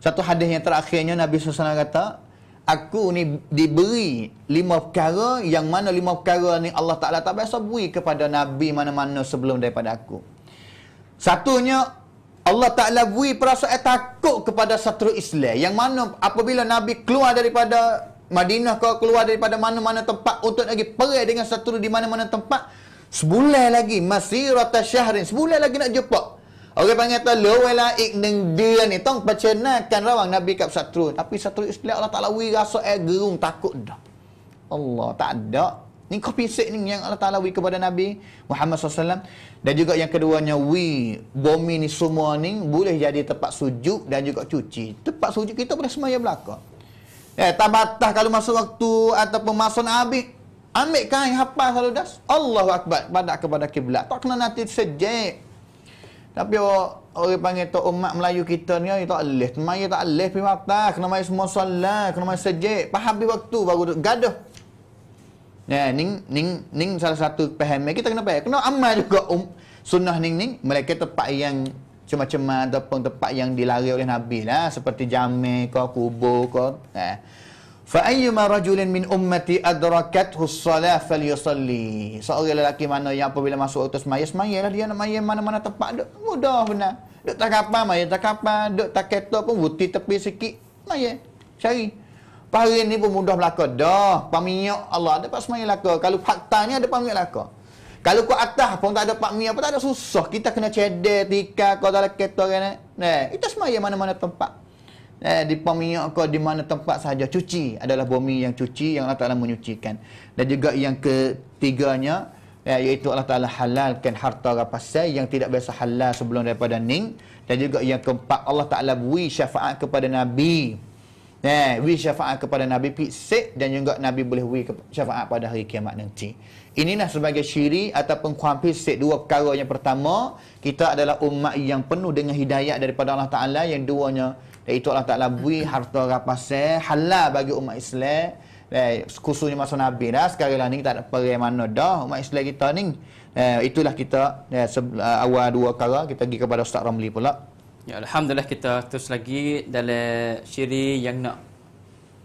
Satu hadis yang terakhirnya Nabi SAW kata, Aku ni diberi lima perkara yang mana lima perkara ni Allah Ta'ala tak biasa beri kepada Nabi mana-mana sebelum daripada aku. Satunya, Allah Ta'ala beri perasaan takut kepada satu Islam. Yang mana apabila Nabi keluar daripada Madinah kau keluar daripada mana-mana tempat untuk lagi perai dengan satu di mana-mana tempat. Sebulan lagi, masih rata syahrin. Sebulan lagi nak jumpa. Orang panggil tu lewe lah ik neng dia ni. Tong percenakan rawang Nabi kat satu. Tapi satu istilah Allah Ta'ala wui rasa air gerung takut dah. Allah tak ada. Ni kau pisik ni yang Allah Ta'ala wui kepada Nabi Muhammad SAW. Dan juga yang keduanya wui bumi ni semua ni boleh jadi tempat sujud dan juga cuci. Tempat sujud kita boleh semaya belakang. Eh, tak batas kalau masuk waktu ataupun masuk Nabi. Ambil kain hafal selalu das. Allahu Akbar. Badak kepada kiblat. Tak kena nanti sejek. Tapi orang panggil tu umat Melayu kita ni ni tak leh. Temai tak alih? pi mata, kena mai semua solat, kena mai sejek. Faham di waktu baru duk gaduh. Ya, ning ning ning salah satu pemahaman kita kena pakai. Kena amal juga um, sunnah ning ning mereka tempat yang cuma-cuma ataupun tempat yang dilari oleh Nabi lah seperti jamek ke kubur ke. Eh. فأيما رجل من أمتي أدركته الصلاة yusalli. seorang lelaki mana yang apabila masuk waktu semaya semaya lah dia nak maya mana-mana tempat duk mudah benar duk tak kapal maya tak kapal duk tak ketok pun buti tepi sikit maya cari pahari ni pun mudah berlaku dah paminyak Allah dapat semaya laka kalau faktanya ada paminyak laka kalau kuat atas pun tak ada pak mi apa tak ada susah kita kena cedek tikar kau tak kereta kan eh itu semaya mana-mana tempat eh, di pom minyak kau di mana tempat sahaja cuci adalah bumi yang cuci yang Allah Taala menyucikan dan juga yang ketiganya eh, iaitu Allah Taala halalkan harta rapasai yang tidak biasa halal sebelum daripada ning dan juga yang keempat Allah Taala beri syafaat kepada nabi eh beri syafaat kepada nabi fisik dan juga nabi boleh beri syafaat pada hari kiamat nanti Inilah sebagai syiri ataupun kuampis set dua perkara yang pertama. Kita adalah umat yang penuh dengan hidayah daripada Allah Ta'ala. Yang duanya, iaitu eh, Allah Ta'ala beri harta rapasai halal bagi umat Islam eh, khususnya masa Nabi dah sekarang lah ni kita tak perih mana dah umat Islam kita ni eh, itulah kita eh, eh awal dua kala kita pergi kepada Ustaz Ramli pula Ya Alhamdulillah kita terus lagi dalam syiri yang nak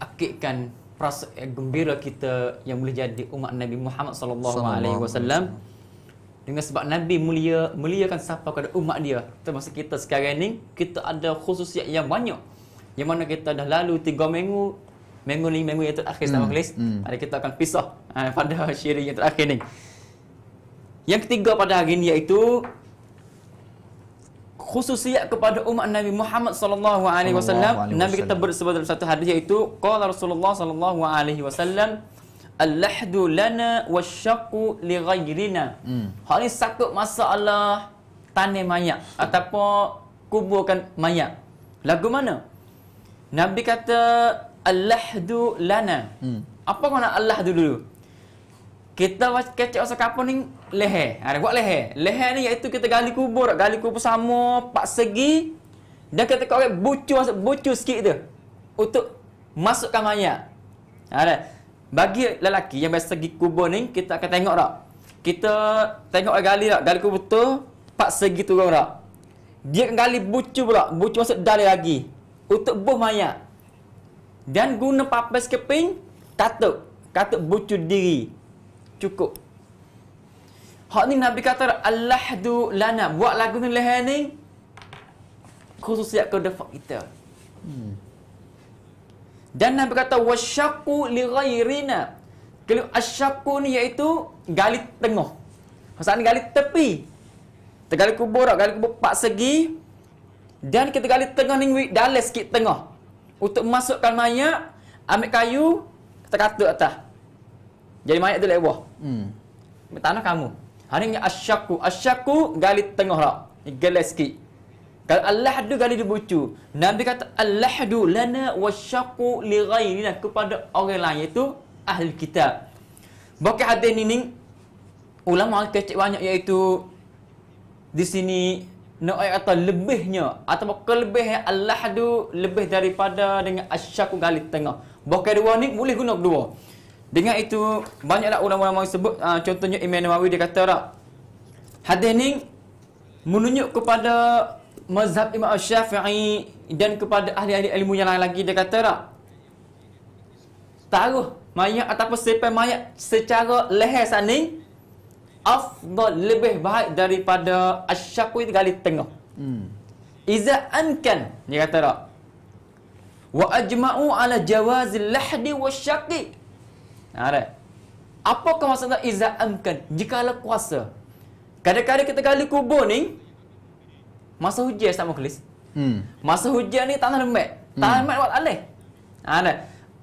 akikkan perasaan gembira kita yang boleh jadi umat Nabi Muhammad SAW dengan sebab Nabi mulia muliakan siapa kepada umat dia termasuk kita sekarang ni kita ada khususiat yang banyak yang mana kita dah lalu tiga minggu minggu ni minggu yang terakhir hmm, sama kelas hmm. ada kita akan pisah eh, pada syiri yang terakhir ni yang ketiga pada hari ni iaitu khususiat kepada umat Nabi Muhammad sallallahu alaihi wasallam Nabi kita bersebut dalam satu hadis iaitu qala Rasulullah sallallahu alaihi wasallam Al-lahdu lana wasyaku li ghairina. Hmm. Hak ni sakut masalah tanam mayat ataupun kuburkan mayat. Lagu mana? Nabi kata al-lahdu lana. Hmm. Apa kau nak Allah dulu? Kita kecek masa kapan ni leher. Ada ha, buat leher. Leher ni iaitu kita gali kubur. Gali kubur sama, pak segi. Dan kita kata bucu, bucu sikit tu. Untuk masukkan mayat. Ada. Ha, right. Bagi lelaki yang biasa pergi kubur ni, kita akan tengok tak? Kita tengok gali tak? Gali kubur tu, pak segi turun tak? Dia akan gali bucu pula. Bucu masuk dalam lagi. Untuk buh mayat. Dan guna papel keping katuk. Katuk bucu diri. Cukup. Hak ni Nabi kata Allah du lana buat lagu ni leher ni khusus siap kau kita. Hmm. Dan Nabi kata wasyaqu li ghairina. Kalau asyaku ni iaitu gali tengah. Pasal ni gali tepi. Tergali kubur, gali kubur empat segi. Dan kita gali tengah ni wik dalam sikit tengah. Untuk masukkan mayat, ambil kayu, kita kata atas. Jadi mayat tu lewah. Hmm. tanah kamu. Hari ni asyaku. Asyaku gali tengah lah. Gelas sikit. Kalau al-lahdu kali dia bucu. Nabi kata Allah lahdu lana wasyaku li ghairina kepada orang lain iaitu ahli kitab. Bukan hati ini ni ulama kecil banyak iaitu di sini nak no, atau lebihnya atau lebih Allah lahdu lebih daripada dengan asyaku kali tengah. Bukan dua ni boleh guna dua. Dengan itu banyaklah ulama-ulama sebut uh, contohnya Imam Nawawi dia kata tak. Hadis menunjuk kepada mazhab Imam Syafi'i dan kepada ahli-ahli ilmu yang lain lagi dia kata tak taruh mayat ataupun sepai mayat secara leher sana afdal lebih baik daripada asyakui gali tengah hmm. iza ankan dia kata tak wa ajma'u ala jawazil lahdi wa syaqi ada ha, apa maksudnya iza ankan jika ada kuasa kadang-kadang kita kali kubur ni Masa hujan Ustaz Mukhlis. Hmm. Masa hujan ni tanah lembek. Tanah hmm. lembek buat alih. Ha ada.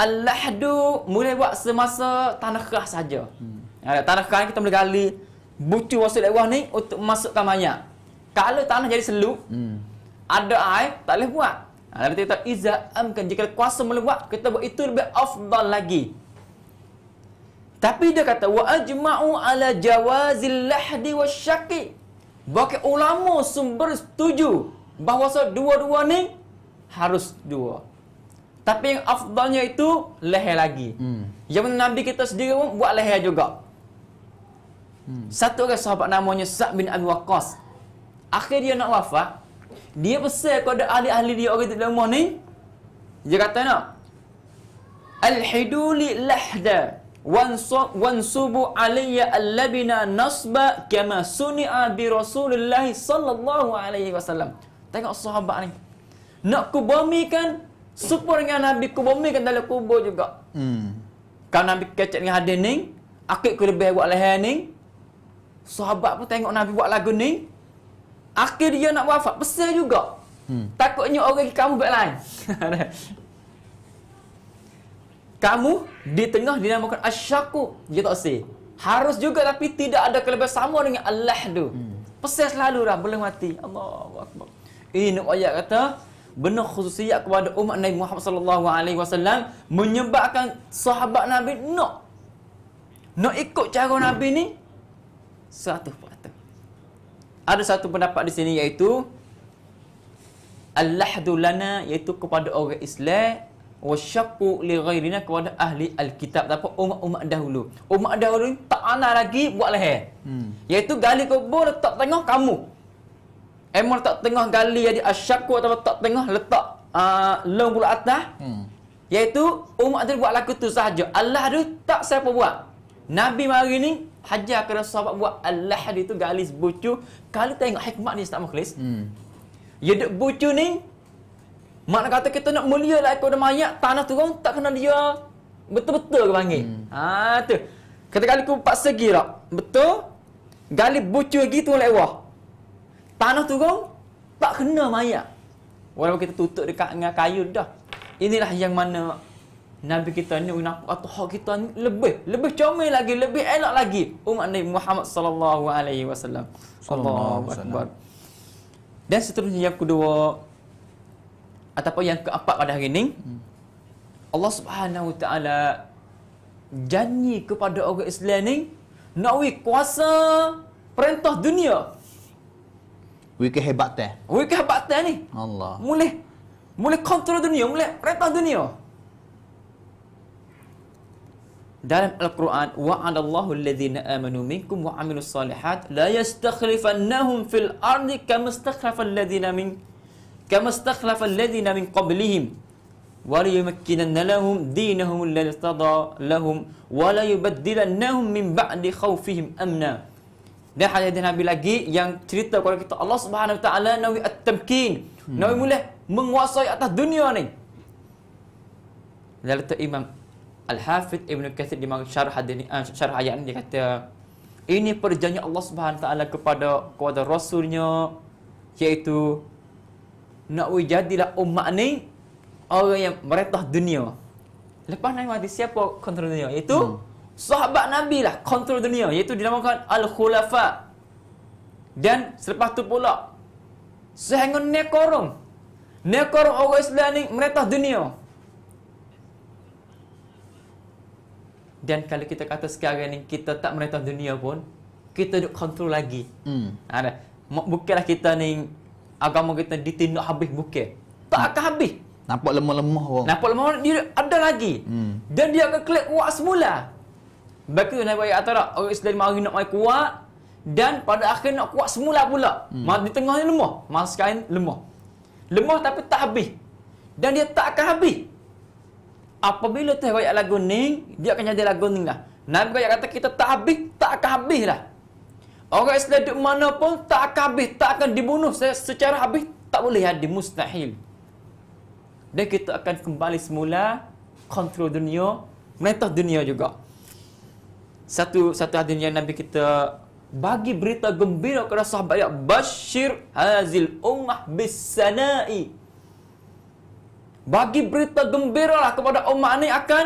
Al-lahdu mulai buat semasa tanah kerah saja. Hmm. Ada tanah kerah kita boleh gali butu wasit lewah ni untuk masuk banyak. Kalau tanah jadi selu, hmm. ada air tak boleh buat. Ha nanti kita iza amkan jika kuasa boleh buat kita buat itu lebih afdal lagi. Tapi dia kata wa ajma'u ala jawazil lahdi wasyaqi. Bahkan ulama sumber setuju bahawa dua-dua ni harus dua. Tapi yang afdalnya itu leher lagi. Hmm. Yang Nabi kita sendiri pun buat leher juga. Hmm. Satu orang sahabat namanya Sa' bin Abi Waqqas. Akhir dia nak wafat, dia pesan kepada ahli-ahli dia orang di rumah ni, dia kata nak, Al-hiduli lahda wansubu alayya allabina nasba kama suni'a bi Rasulillah sallallahu alaihi wasallam. Tengok sahabat ni. Nak kubumikan serupa dengan Nabi kubumikan dalam kubur juga. Hmm. Kalau Nabi kecek dengan hadis ni, akik ku lebih buat leher ni. Sahabat pun tengok Nabi buat lagu ni. Akhir dia nak wafat besar juga. Hmm. Takutnya orang kamu buat lain. kamu di tengah dinamakan asyaku dia tak sih harus juga tapi tidak ada kelebihan sama dengan Allah tu hmm. pesan selalu lah boleh mati Allah. akbar ini ayat kata benar khususnya kepada umat Nabi Muhammad sallallahu alaihi wasallam menyebabkan sahabat Nabi nak nak ikut cara hmm. Nabi ni satu kata ada satu pendapat di sini iaitu Allah dulana iaitu kepada orang Islam wasyaqqu li ghairina kepada ahli alkitab apa umat-umat dahulu umat dahulu ni tak ana lagi buat leher hmm. iaitu gali kubur letak tengah kamu emo letak tengah gali jadi asyaqqu atau letak tengah letak uh, pula atas hmm. iaitu umat tu buat laku tu sahaja Allah tu tak siapa buat Nabi mari ni hajar kepada sahabat buat Allah tu gali sebucu kalau tengok hikmat ni Ustaz Mukhlis hmm. Ya duk bucu ni Mak nak kata kita nak mulia lah ekor dan mayat, tanah turun tak kena dia betul-betul ke bangi, Hmm. Ha, tu. Kata kali aku empat segi Betul? Gali bucu lagi turun lewah. Tanah tu turun tak kena mayat. Walaupun kita tutup dekat dengan kayu dah. Inilah yang mana Nabi kita ni nampak atau hak kita ni lebih lebih comel lagi lebih elok lagi umat Nabi Muhammad sallallahu alaihi wasallam. Allahu akbar. Dan seterusnya yang kedua, ataupun yang keempat pada hari ini Allah Subhanahu Taala janji kepada orang Islam ni nawi kuasa perintah dunia. Wei ke hebat teh. Wei ke hebat teh ni. Allah. Mulai mulai kontrol dunia, mulai perintah dunia. Dalam Al-Quran, wa'ada Allahu alladhina amanu minkum wa 'amilus salihat la yastakhlifannahum fil ardi kama istakhlafa alladhina min kama istakhlafa alladhina min qablihim wa la yumakkinanna lahum dinahum alladhi tada lahum wa la yubaddilannahum min ba'di khawfihim amna dan hadis dan Nabi lagi yang cerita kepada kita Allah Subhanahu Wa Taala nawi at-tamkin hmm. nawi mulai menguasai atas dunia ni dan letak Imam Al-Hafidh Ibn Kathir di mana syarah, hadini, uh, ah, syarah ayat ni dia kata ini perjanjian Allah Subhanahu Wa Taala kepada kepada Rasulnya iaitu nak jadilah umat ni orang yang meretah dunia. Lepas Nabi mati, siapa kontrol dunia? Iaitu hmm. sahabat Nabi lah kontrol dunia. Iaitu dinamakan Al-Khulafa. Dan selepas tu pula, sehingga nekorong. Nekorong orang Islam ni meretah dunia. Dan kalau kita kata sekarang ni kita tak meretah dunia pun, kita duk kontrol lagi. Hmm. Ada. Ha, bukanlah kita ni agama kita ditindak habis bukan. Tak akan habis. Nampak lemah-lemah orang. Nampak lemah orang, dia ada lagi. Hmm. Dan dia akan kelak kuat semula. Baki tu Nabi Ayat Atara, orang Islam hari nak kuat. Dan pada akhir nak kuat semula pula. Hmm. Di tengahnya lemah. Masa sekarang lemah. Lemah tapi tak habis. Dan dia tak akan habis. Apabila tu Nabi lagu ni, dia akan jadi lagu ni lah. Nabi Ayat kata kita tak habis, tak akan habis lah. Orang Islam di mana pun tak akan habis, tak akan dibunuh secara habis. Tak boleh ada, mustahil. Dan kita akan kembali semula, kontrol dunia, menetah dunia juga. Satu satu hadis yang Nabi kita bagi berita gembira kepada sahabat ya Bashir hazil ummah bisanai bagi berita gembira lah kepada umat ni akan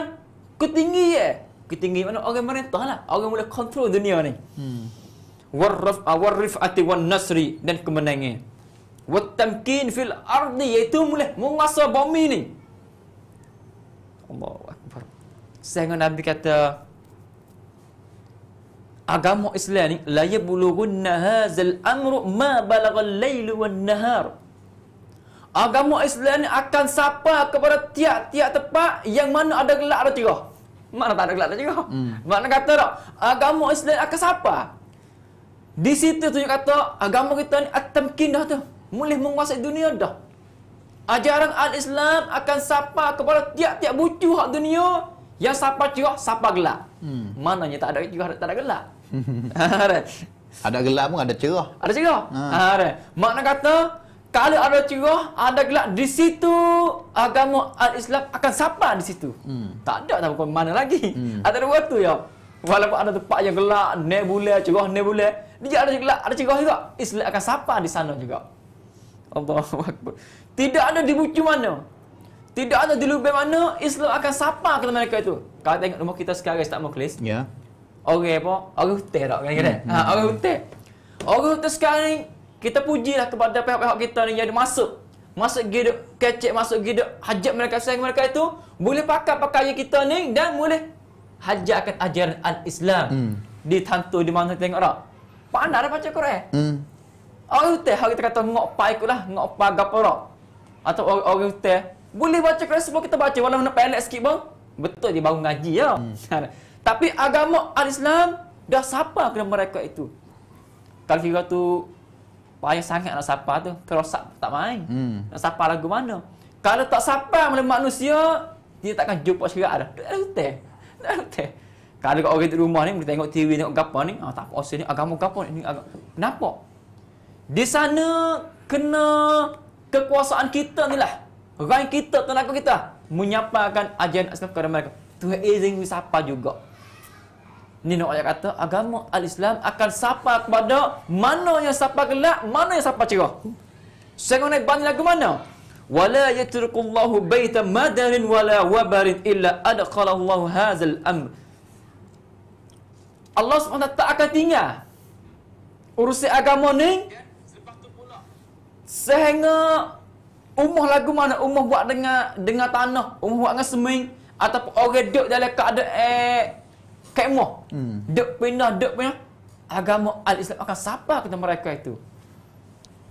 ketinggi ya ketinggi mana orang merintah lah orang mula kontrol dunia ni hmm. Ah, warrif'ati wan nasri dan kemenangan wattamkin fil ardi iaitu mulai menguasa bumi ni Allahu akbar sehingga nabi kata agama Islam ni la yablughunna hazal amru ma balagha al-lail wan nahar agama Islam ni akan sapa kepada tiap-tiap tempat yang mana ada gelak ada cerah mana tak ada gelak ada cerah hmm. mana kata tak agama Islam akan sapa di situ tunjuk kata agama kita ni at-tamkin dah tu. Mulih menguasai dunia dah. Ajaran al-Islam akan sapa kepada tiap-tiap bucu hak dunia yang sapa cerah, sapa gelap. Hmm. Mananya tak ada cerah, tak ada gelap. ada gelap ha, pun ada cerah. Ada cerah. Ha. Ha, Makna kata kalau ada cerah, ada gelap di situ agama al-Islam akan sapa di situ. Hmm. Tak ada tak mana lagi. Hmm. Ada waktu ya. Walaupun ada tempat yang gelap, nebula, cerah, nebula. Dia ada juga, ada cikgu juga. Islam akan sapa di sana juga. Allahu Akbar. Tidak ada di bucu mana. Tidak ada di lubang mana, Islam akan sapa ke mereka itu. Kalau tengok rumah kita sekarang, tak mau Muklis. Ya. Orang apa? Orang hutih tak? Kena -kena. Hmm, ha, hmm. orang hutih. Orang hutih sekarang ni, kita pujilah kepada pihak-pihak kita ni yang masuk. Masuk gede kecek, masuk gede hajat mereka sayang mereka itu. Boleh pakai pakaian kita ni dan boleh hajatkan ajaran islam Hmm. Di tantu di mana kita tengok orang pandai baca Quran. Hmm. Orang utih, kita kata ngok ngokpa ikutlah, ngokpa gapura. Atau orang, orang utih, boleh baca Quran semua kita baca, walaupun pendek sikit pun. Betul dia baru ngaji ya. Hmm. Tapi agama Al-Islam, dah siapa kena mereka itu? Kalau kira tu, payah sangat nak sapa tu. Kerosak tak main. Hmm. Nak sapa lagu mana. Kalau tak sapa oleh manusia, dia takkan jumpa syariah dah. Dah utih. Dah utih. Kalau kat orang di rumah ni, boleh tengok TV, tengok gapa ni. Ah, tak apa, ni, agama gapa ni. Agama. Kenapa? Di sana, kena kekuasaan kita ni lah. Rakyat kita, tenaga kita. menyampaikan ajaran Islam kepada mereka. Tuhan izin, we sapa juga. Ni nak ayat kata, agama al-Islam akan sapa kepada mana yang sapa gelap, mana yang sapa cerah. Sehingga naik banyak lagu mana? Wala yatirukullahu baita madarin wala wabarin illa adakalallahu hazal amr. Allah SWT tak akan tinggal urusan agama ni sehingga umuh lagu mana umuh buat dengan dengan tanah umuh buat dengan seming ataupun orang duduk dalam keadaan eh, kemah hmm. duduk pindah duduk pindah agama al-Islam akan sabar kepada mereka itu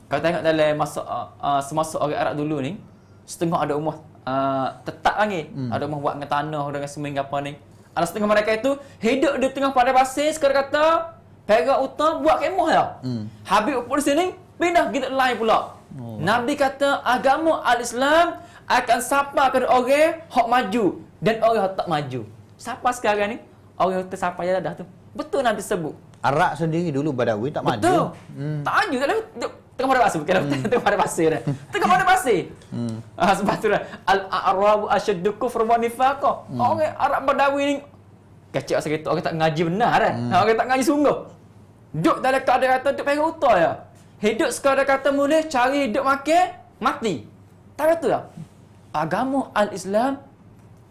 kalau tengok dalam masa uh, semasa orang Arab dulu ni setengah ada umuh uh, tetap lagi hmm. ada umuh buat dengan tanah dengan seming apa ni ada setengah mereka itu hidup di tengah pada pasir sekarang kata pegang utang buat kemah lah. Hmm. Habib pun di sini pindah kita lain pula. Oh. Nabi kata agama al-Islam akan sapa kepada orang hok maju dan orang hok tak maju. Sapa sekarang ni? Orang hok sapa je dah tu. Betul Nabi sebut. Arak sendiri dulu Badawi tak maju. Betul. Hmm. Tak maju tak tengah pada pasir bukan hmm. tengah pada pasir tengah pada pasir hmm. ha, sebab tu lah al arabu asyaddu kufra wa nifaq hmm. orang arab badawi ni kecik pasal kereta orang tak ngaji benar kan hmm. orang tak ngaji sungguh Duk dalam keadaan kata Duk pengen utah ya hidup sekadar kata mulai cari hidup makan mati tak kata lah agama al-islam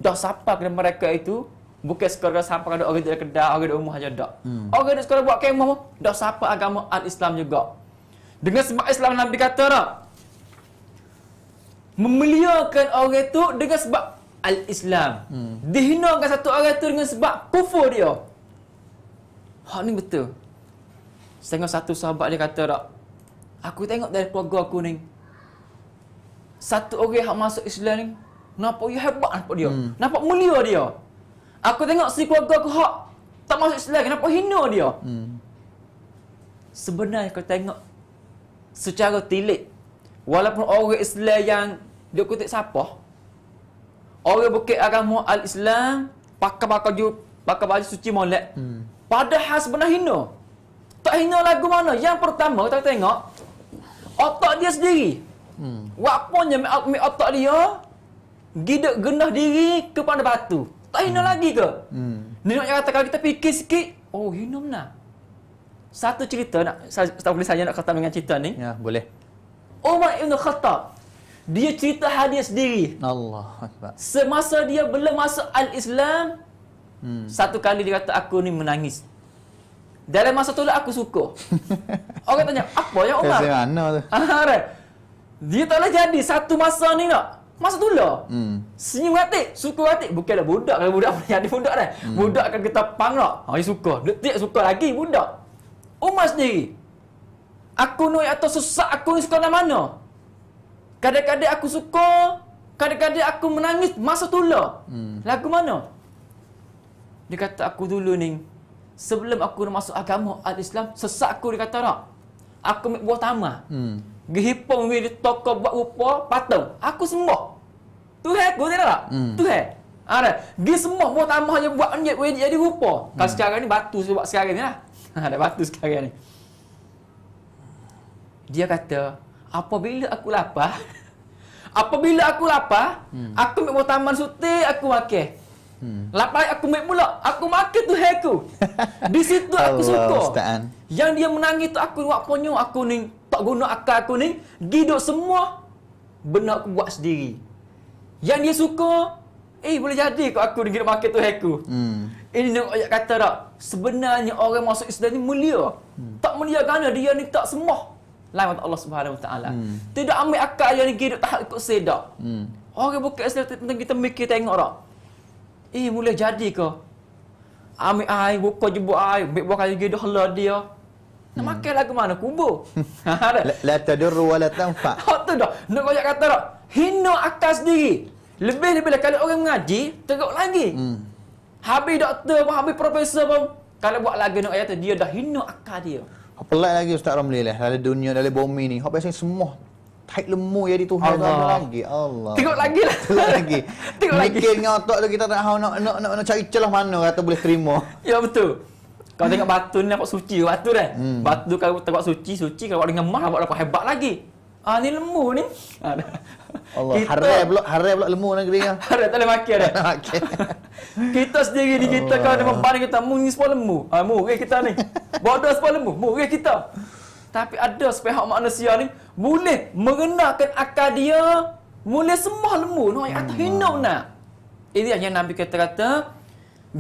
dah sapa Kena mereka itu Bukan sekadar sampai ada orang di kedai, orang di rumah saja tak. Hmm. Orang di sekolah buat kemah pun, dah sapa agama Al-Islam juga. Dengan sebab Islam Nabi kata tak? Memeliakan orang itu dengan sebab Al-Islam. Hmm. Dihinakan satu orang itu dengan sebab kufur dia. Hak ni betul. Saya satu sahabat dia kata tak? Aku tengok dari keluarga aku ni. Satu orang yang masuk Islam ni. Nampak dia hebat nampak dia. Hmm. Nampak mulia dia. Aku tengok si keluarga aku hak tak masuk Islam. Kenapa hina dia? Hmm. Sebenarnya kau tengok secara tilik walaupun orang Islam yang dia kutip siapa orang bukit agama al-Islam pakai pakai ju pakai baju suci molek hmm. pada khas benar hina tak hina lagu mana yang pertama kita tengok otak dia sendiri hmm. waktunya otak dia gidak genah diri kepada batu tak hina hmm. lagi ke hmm. Nenek kata kalau kita fikir sikit, oh hina you know, satu cerita nak tak boleh saya nak kata dengan cerita ni. Ya, boleh. Umar Ibn Khattab dia cerita hadis sendiri. Allah Akbar. Semasa dia belum masuk al-Islam, hmm. satu kali dia kata aku ni menangis. Dalam masa tu lah aku suka. Orang tanya, apa ya Umar? Kasi mana tu? Alright. Ah, dia tak boleh jadi satu masa ni nak. Masa tu lah. Hmm. Senyum ratik, suka ratik. Bukanlah budak. Kalau budak punya ada budak dah. Hmm. Budak akan ketapang nak. Oh, dia suka. Dia tak suka lagi budak. Umar sendiri. Aku ni atau susah aku ni suka mana? Kadang-kadang aku suka, kadang-kadang aku menangis masa tu lah. Hmm. Lagu mana? Dia kata aku dulu ni, sebelum aku masuk agama Al-Islam, sesak aku dia kata tak. Aku ambil buah tamah. Hmm. Gehipong wili toko buat rupa patung. Aku sembuh. Tu hai aku tak? Hmm. Tu hai. Ada. Gih semua buat tamah yang buat jadi rupa. Kalau hmm. sekarang ni batu sebab sekarang ni lah. ada batu sekarang ni. Dia kata, apabila aku lapar, apabila aku lapar, hmm. aku ambil buah taman suti, aku makan. Hmm. Lapar aku ambil pula, aku makan tu aku. Di situ aku Allah, suka. Ustaan. Yang dia menangis tu aku buat ponyo, aku ni tak guna akal aku ni, giduk semua benda aku buat sendiri. Yang dia suka, eh boleh jadi kok aku ni makan tu aku. Hmm. Ini nak ayat kata tak? Sebenarnya orang masuk Islam ni mulia. Hmm. Tak mulia kerana dia ni tak semah. Lain kata Allah Subhanahu SWT. Hmm. Tidak ambil akal yang ni hidup tahap ikut sedak. Hmm. Orang buka Islam tentang kita mikir tengok tak? Eh, mulia jadi ke? Ambil air, buka je buat air, ambil buah kayu gedo helah dia. Nak hmm. makan lagu mana? Kubur. La tadurru wa la tanfa'. Hak tu dah. Nak kau kata tak? Hina akal sendiri. Lebih-lebih lah kalau orang mengaji, teruk lagi. Hmm. Habis doktor pun, habis profesor pun. Kalau buat lagu nak ayat dia dah hina akal dia. Hak pelat lagi Ustaz Ramli lah. dari dunia, dari bumi ni. Hak biasanya semua Haid lemu ya di Tuhan Allah. Allah. lagi. Allah. Tengok lagi lah. Tengok lagi. Tengok lagi. Mikir dengan otak tu kita nak, nak, nak, nak, nak cari celah mana kata boleh terima. ya betul. Kau tengok batu ni nampak suci batu kan. Hmm. Batu kalau tak suci, suci. Kalau buat dengan mah, buat hebat lagi. Ah ni lemu ni. Ah, Allah kita, harap pula harap pula lemu negeri kau. Harap tak boleh makan dah. kita sendiri di kita kalau ada mempan kita mung sepo lemu. Ah mu eh, kita ni. Bodoh sepo lemu. Mu eh kita. Tapi ada sepihak manusia ni boleh mengenakan akal dia, boleh semua lemu noh ayat hina nak. Ini yang Nabi kata kata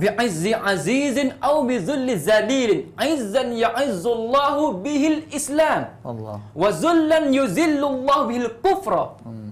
bi izzi azizin aw bi zulli zalilin izzan ya'izzullahu bihil islam Allah wa zullan yuzillullahu bil kufra hmm.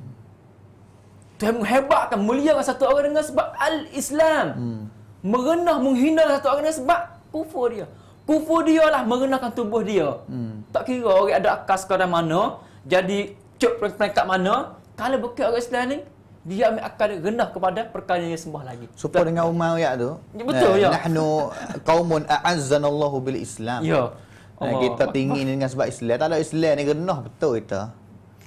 Tuhan menghebatkan, muliakan satu orang dengan sebab al-Islam. Hmm. Merenah, menghina satu orang dengan sebab kufur dia. Kufur dia lah merenahkan tubuh dia. Hmm. Tak kira orang ada akas ke mana, jadi cuk peringkat mana, kalau bukan orang Islam ni, dia ambil akal rendah kepada perkara yang sembah lagi. Supaya dengan Umar ayat tu. Ya, betul eh, ya. Nahnu qaumun a'azzanallahu bil Islam. Ya. Eh, Allah. kita tinggi dengan sebab Islam. Tak ada Islam ni rendah betul kita.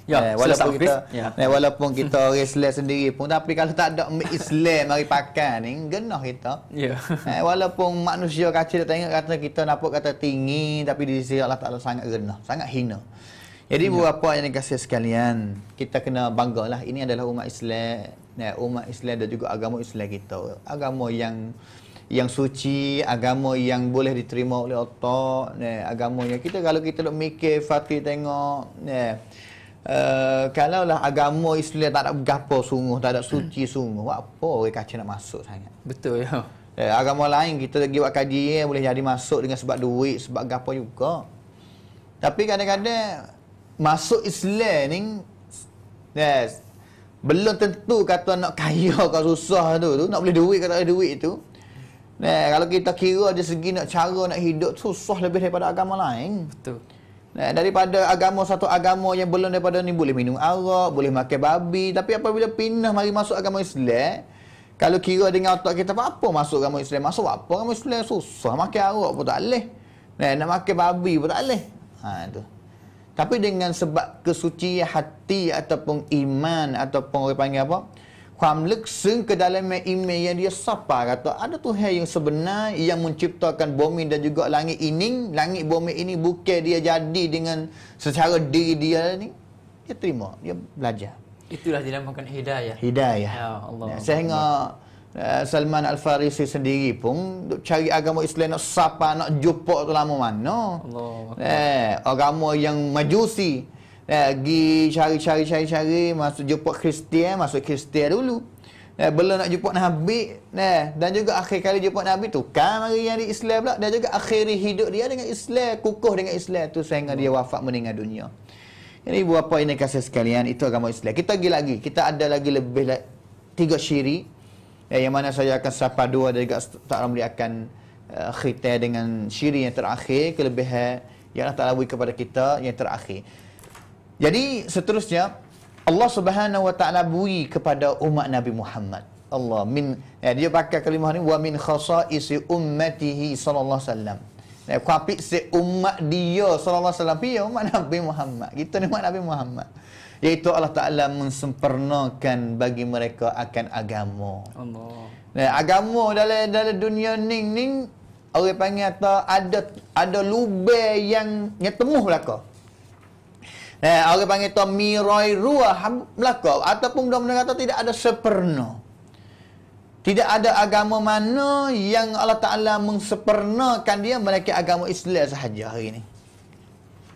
Ya, eh, walaupun kita, ya. Eh, walaupun kita Islam sendiri pun tapi kalau tak ada Islam mari pakai ni genah kita. Ya. Yeah. Eh, walaupun manusia kacil dia tengok kata kita nampak kata tinggi tapi di sisi Allah Taala sangat genah, sangat hina. Jadi yeah. buat apa yang dikasih sekalian, kita kena banggalah ini adalah umat Islam, nah, eh, umat Islam dan juga agama Islam kita. Agama yang yang suci, agama yang boleh diterima oleh Allah, eh, agamanya. Kita kalau kita nak mikir Fatih tengok, eh, Eh, kalau lah agama Islam tak ada gapo sungguh, tak ada suci hmm. sungguh, apa orang kaca nak masuk sangat. Betul ya. Eh, agama lain kita pergi buat kaji eh, boleh jadi masuk dengan sebab duit, sebab gapo juga. Tapi kadang-kadang masuk Islam ni yes, belum tentu kata nak kaya kau susah tu, tu nak boleh duit kata duit tu. Nah, kalau kita kira dari segi nak cara nak hidup susah lebih daripada agama lain. Betul. Nah, eh, daripada agama satu agama yang belum daripada ni boleh minum arak, boleh makan babi. Tapi apabila pindah mari masuk agama Islam, kalau kira dengan otak kita, apa masuk agama Islam? Masuk apa agama Islam? Susah makan arak pun tak boleh. Nah, eh, nak makan babi pun tak boleh. Ha, tu. Tapi dengan sebab kesucian hati ataupun iman ataupun orang panggil apa? ke dalam yang yang yang dia dia dia dia kata ada tu sebenar dan juga ini ini jadi dengan secara ni terima belajar itulah dinamakan hidayah hidayah ya Allah ya, sehingga Allah. Eh, uh, Salman Al Farisi sendiri pun duk cari agama Islam nak sapa nak jumpa tu lama mana Allah eh agama yang majusi Eh, pergi cari-cari cari-cari masuk jumpa Kristian eh, masuk Kristian dulu eh, belum nak jumpa Nabi eh, dan juga akhir kali jumpa Nabi tu kan mari yang di Islam pula dan juga akhir hidup dia dengan Islam kukuh dengan Islam tu sehingga dia wafat meninggal dunia ini ibu apa ini kasih sekalian itu agama Islam kita pergi lagi kita ada lagi lebih lagi tiga syirik. eh, yang mana saya akan sapa dua dan juga tak ramli akan uh, eh, khitai dengan syirik yang terakhir kelebihan yang Allah Ta'ala kepada kita yang terakhir jadi seterusnya Allah Subhanahu wa taala bui kepada umat Nabi Muhammad. Allah min ya, dia pakai kalimah ni wa min khasaisi ummatihi sallallahu alaihi wasallam. Ya, kapi se umat dia sallallahu alaihi wasallam umat Nabi Muhammad. Kita ni umat Nabi Muhammad. Yaitu Allah Ta'ala mensempurnakan bagi mereka akan agama. Allah. Nah, ya, agama dalam dalam dunia ning ning orang panggil ada ada lubang yang yang temuh belakang. Eh, orang panggil tu miroi ruah melaka ataupun dia benar kata tidak ada sepernah. Tidak ada agama mana yang Allah Ta'ala mengsepernakan dia melalui agama Islam sahaja hari ini.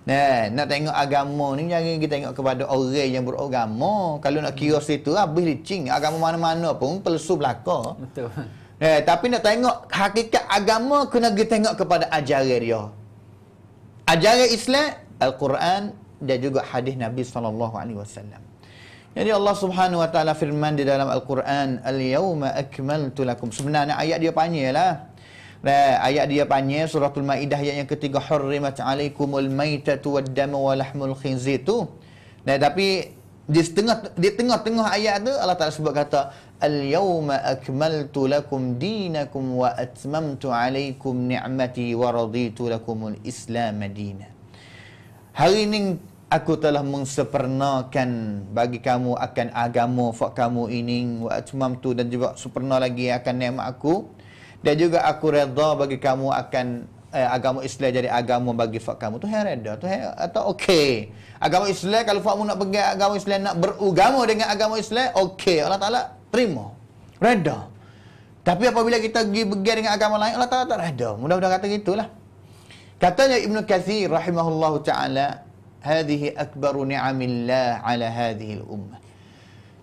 Nah, eh, nak tengok agama ni, jangan kita tengok kepada orang yang beragama. Kalau nak kira situ, habis lah, licin. Agama mana-mana pun, pelesu belakang. Betul. Nah, eh, tapi nak tengok hakikat agama, kena kita tengok kepada ajaran dia. Ajaran Islam, Al-Quran, dan juga hadis Nabi sallallahu alaihi wasallam. Jadi Allah Subhanahu wa taala firman di dalam Al-Quran, "Al-yauma akmaltu lakum." Sebenarnya ayat dia lah. Nah Ayat dia panjang suratul Maidah ayat yang ketiga hurrimat alaikumul maitatu waddamu walahmul khinzir tu. Nah tapi di setengah di tengah-tengah ayat tu Allah Taala sebut kata al-yawma akmaltu lakum dinakum wa atmamtu alaikum ni'mati wa raditu lakumul islam madina. Hari ini aku telah mensepernakan bagi kamu akan agama fak kamu ini wa atmam tu dan juga sempurna lagi akan nikmat aku dan juga aku redha bagi kamu akan eh, agama Islam jadi agama bagi fak kamu tu hai redha tu hai atau okey agama Islam kalau fakmu nak pergi agama Islam nak berugama dengan agama Islam okey Allah Taala terima redha tapi apabila kita pergi pergi dengan agama lain Allah Taala tak redha mudah mudah kata gitulah Katanya Ibn Kathir rahimahullah ta'ala, Hadihi akbaru ni'amillah ala hadihi ummah.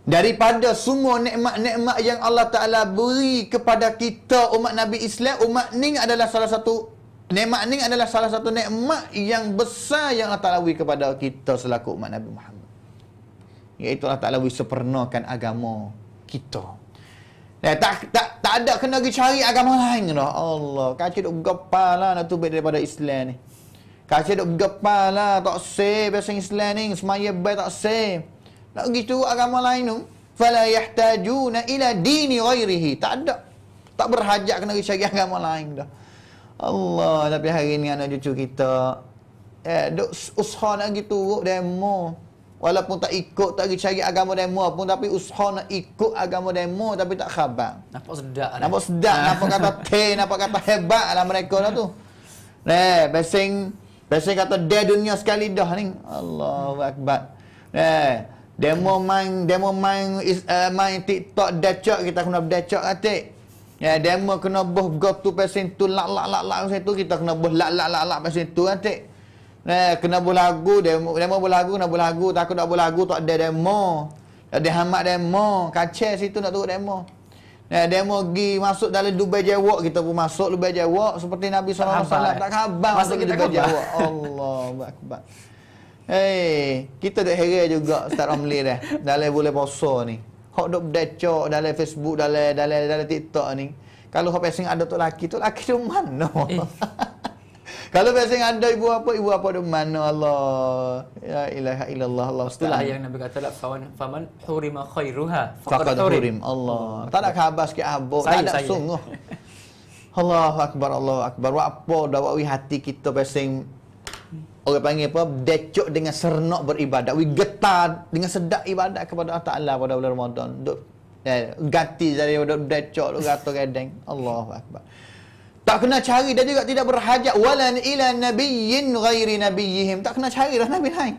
Daripada semua nikmat-nikmat yang Allah Ta'ala beri kepada kita umat Nabi Islam, umat ni adalah salah satu nikmat ni adalah salah satu nikmat yang besar yang Allah Ta'ala beri kepada kita selaku umat Nabi Muhammad. Iaitu Allah Ta'ala beri sepernakan agama kita. Eh, tak tak tak ada kena pergi cari agama lain dah. Allah, kacau duk gepal lah nak tubik daripada Islam ni. Kacau duk gepal lah, tak say biasa Islam ni, semaya baik tak say. Nak pergi tu agama lain tu. Fala yahtajuna ila dini ghairihi. Tak ada. Tak berhajak kena pergi cari agama lain dah. Allah, tapi hari ni anak cucu kita. Eh, duk usaha nak pergi turut demo. Walaupun tak ikut, tak pergi cari agama demo pun. Tapi usaha nak ikut agama demo tapi tak khabar. Nampak sedap. Lah. Nampak ni. sedap. Ah. nampak kata teh, nampak kata hebat lah mereka lah tu. Eh, besing, besing kata dia dunia sekali dah ni. Allahu Akbar. Eh, demo main, demo main, is, uh, main TikTok, dacok kita kena dacok lah tik. Ya, demo kena buh go to pesen tu, lak lak lak lak pesen tu, kita kena buh lak lak lak lak pesen tu lah Nah, eh, kena buat lagu, demo, demo buat lagu, nak buat lagu. Takut nak buat lagu, tak ada demo. Tak ada hamak demo. Kacau situ nak turut demo. Nah, eh, demo pergi masuk dalam Dubai Jawak, kita pun masuk Dubai Jawak. Seperti Nabi SAW, tak eh? khabar masuk kita Dubai Jawak. Allah, akbar. Hei, kita tak heran juga Ustaz Ramli dah. Dalam boleh poso ni. Hak duk berdecok dalam Facebook, dalam dalam dalam TikTok ni. Kalau hak passing ada tu laki, tu laki tu no. Eh. Kalau biasa ada ibu apa, ibu apa ada mana Allah. Ya ilaha illallah Allah. Setelah yang Nabi kata lah, Faman, faman hurima khairuha. Fakat hurim. Allah. Hmm. Tak ada khabar sikit abu. Ah, tak ada sungguh. Allahu Akbar, Allahu Akbar. Apa Dawai hati kita biasa Orang panggil apa? Decok dengan sernok beribadah. We getar dengan sedak ibadah kepada Allah Ta'ala pada bulan Ramadan. Duk, eh, ganti dari decok tu, gato gedeng. Allahu Akbar. Tak kena cari dan juga tidak berhajat walan ila nabiyyin ghairi nabiyyihim. Tak kena cari dah nabi lain.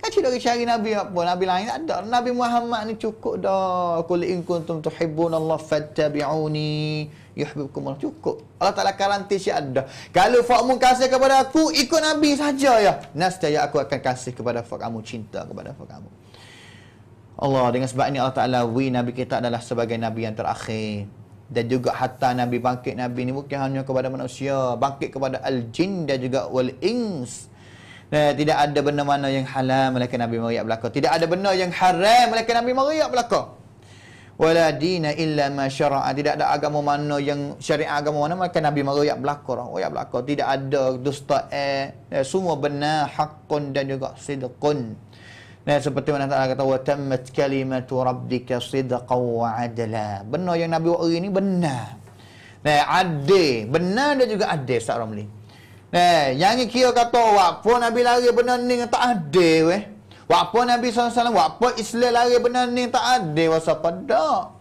Kan cik cari nabi apa? Nabi lain tak ada. Nabi Muhammad ni cukup dah. Qul in kuntum tuhibbun Allah fattabi'uni yuhibbukum Allah. Cukup. Allah Taala garanti si ada. Kalau fak mu kasih kepada aku, ikut nabi saja ya. Nescaya aku akan kasih kepada fak kamu cinta kepada fak kamu. Allah dengan sebab ini Allah Taala wi nabi kita adalah sebagai nabi yang terakhir dan juga hatta Nabi bangkit Nabi ni bukan hanya kepada manusia bangkit kepada al-jin dan juga wal-ins Nah, eh, tidak ada benda mana yang halal melainkan Nabi Maria belaka. Tidak ada benda yang haram melainkan Nabi Maria belaka. Wala dina illa ma syara'a. Tidak ada agama mana yang syariat agama mana melainkan Nabi Maria belaka. Oh ya belaka. Tidak ada dusta eh, eh. semua benar hakun dan juga sidqun. Nah seperti mana Allah kata wa tammat kalimatu rabbika sidqa wa adla. Benar yang Nabi wa'i ini benar. Nah adil, benar dan juga adil Ustaz Ramli. Nah yang kira kata waktu Nabi lari benar ni tak adil weh. Waktu Nabi SAW, waktu Islam lari benar ni tak adil. Wasa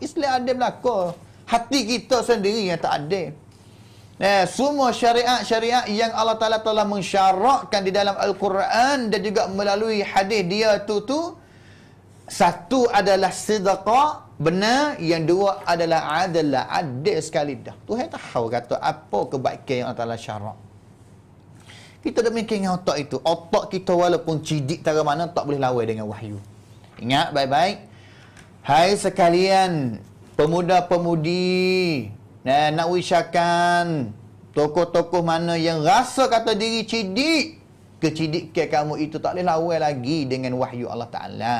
Islam adil belakang. Hati kita sendiri yang tak adil. Eh, semua syariat-syariat yang Allah Ta'ala telah mensyarakkan di dalam Al-Quran dan juga melalui hadis dia tu tu satu adalah sedekah benar yang dua adalah adalah adil sekali dah tu. Tuhan tahu kata apa kebaikan yang Allah Ta'ala syarak kita dah mikir dengan otak itu otak kita walaupun cidik tak mana tak boleh lawai dengan wahyu ingat baik-baik hai sekalian pemuda-pemudi Nah eh, nak wisyakan tokoh-tokoh mana yang rasa kata diri cidik. Kecidikkan kamu itu tak boleh lawan lagi dengan wahyu Allah Ta'ala.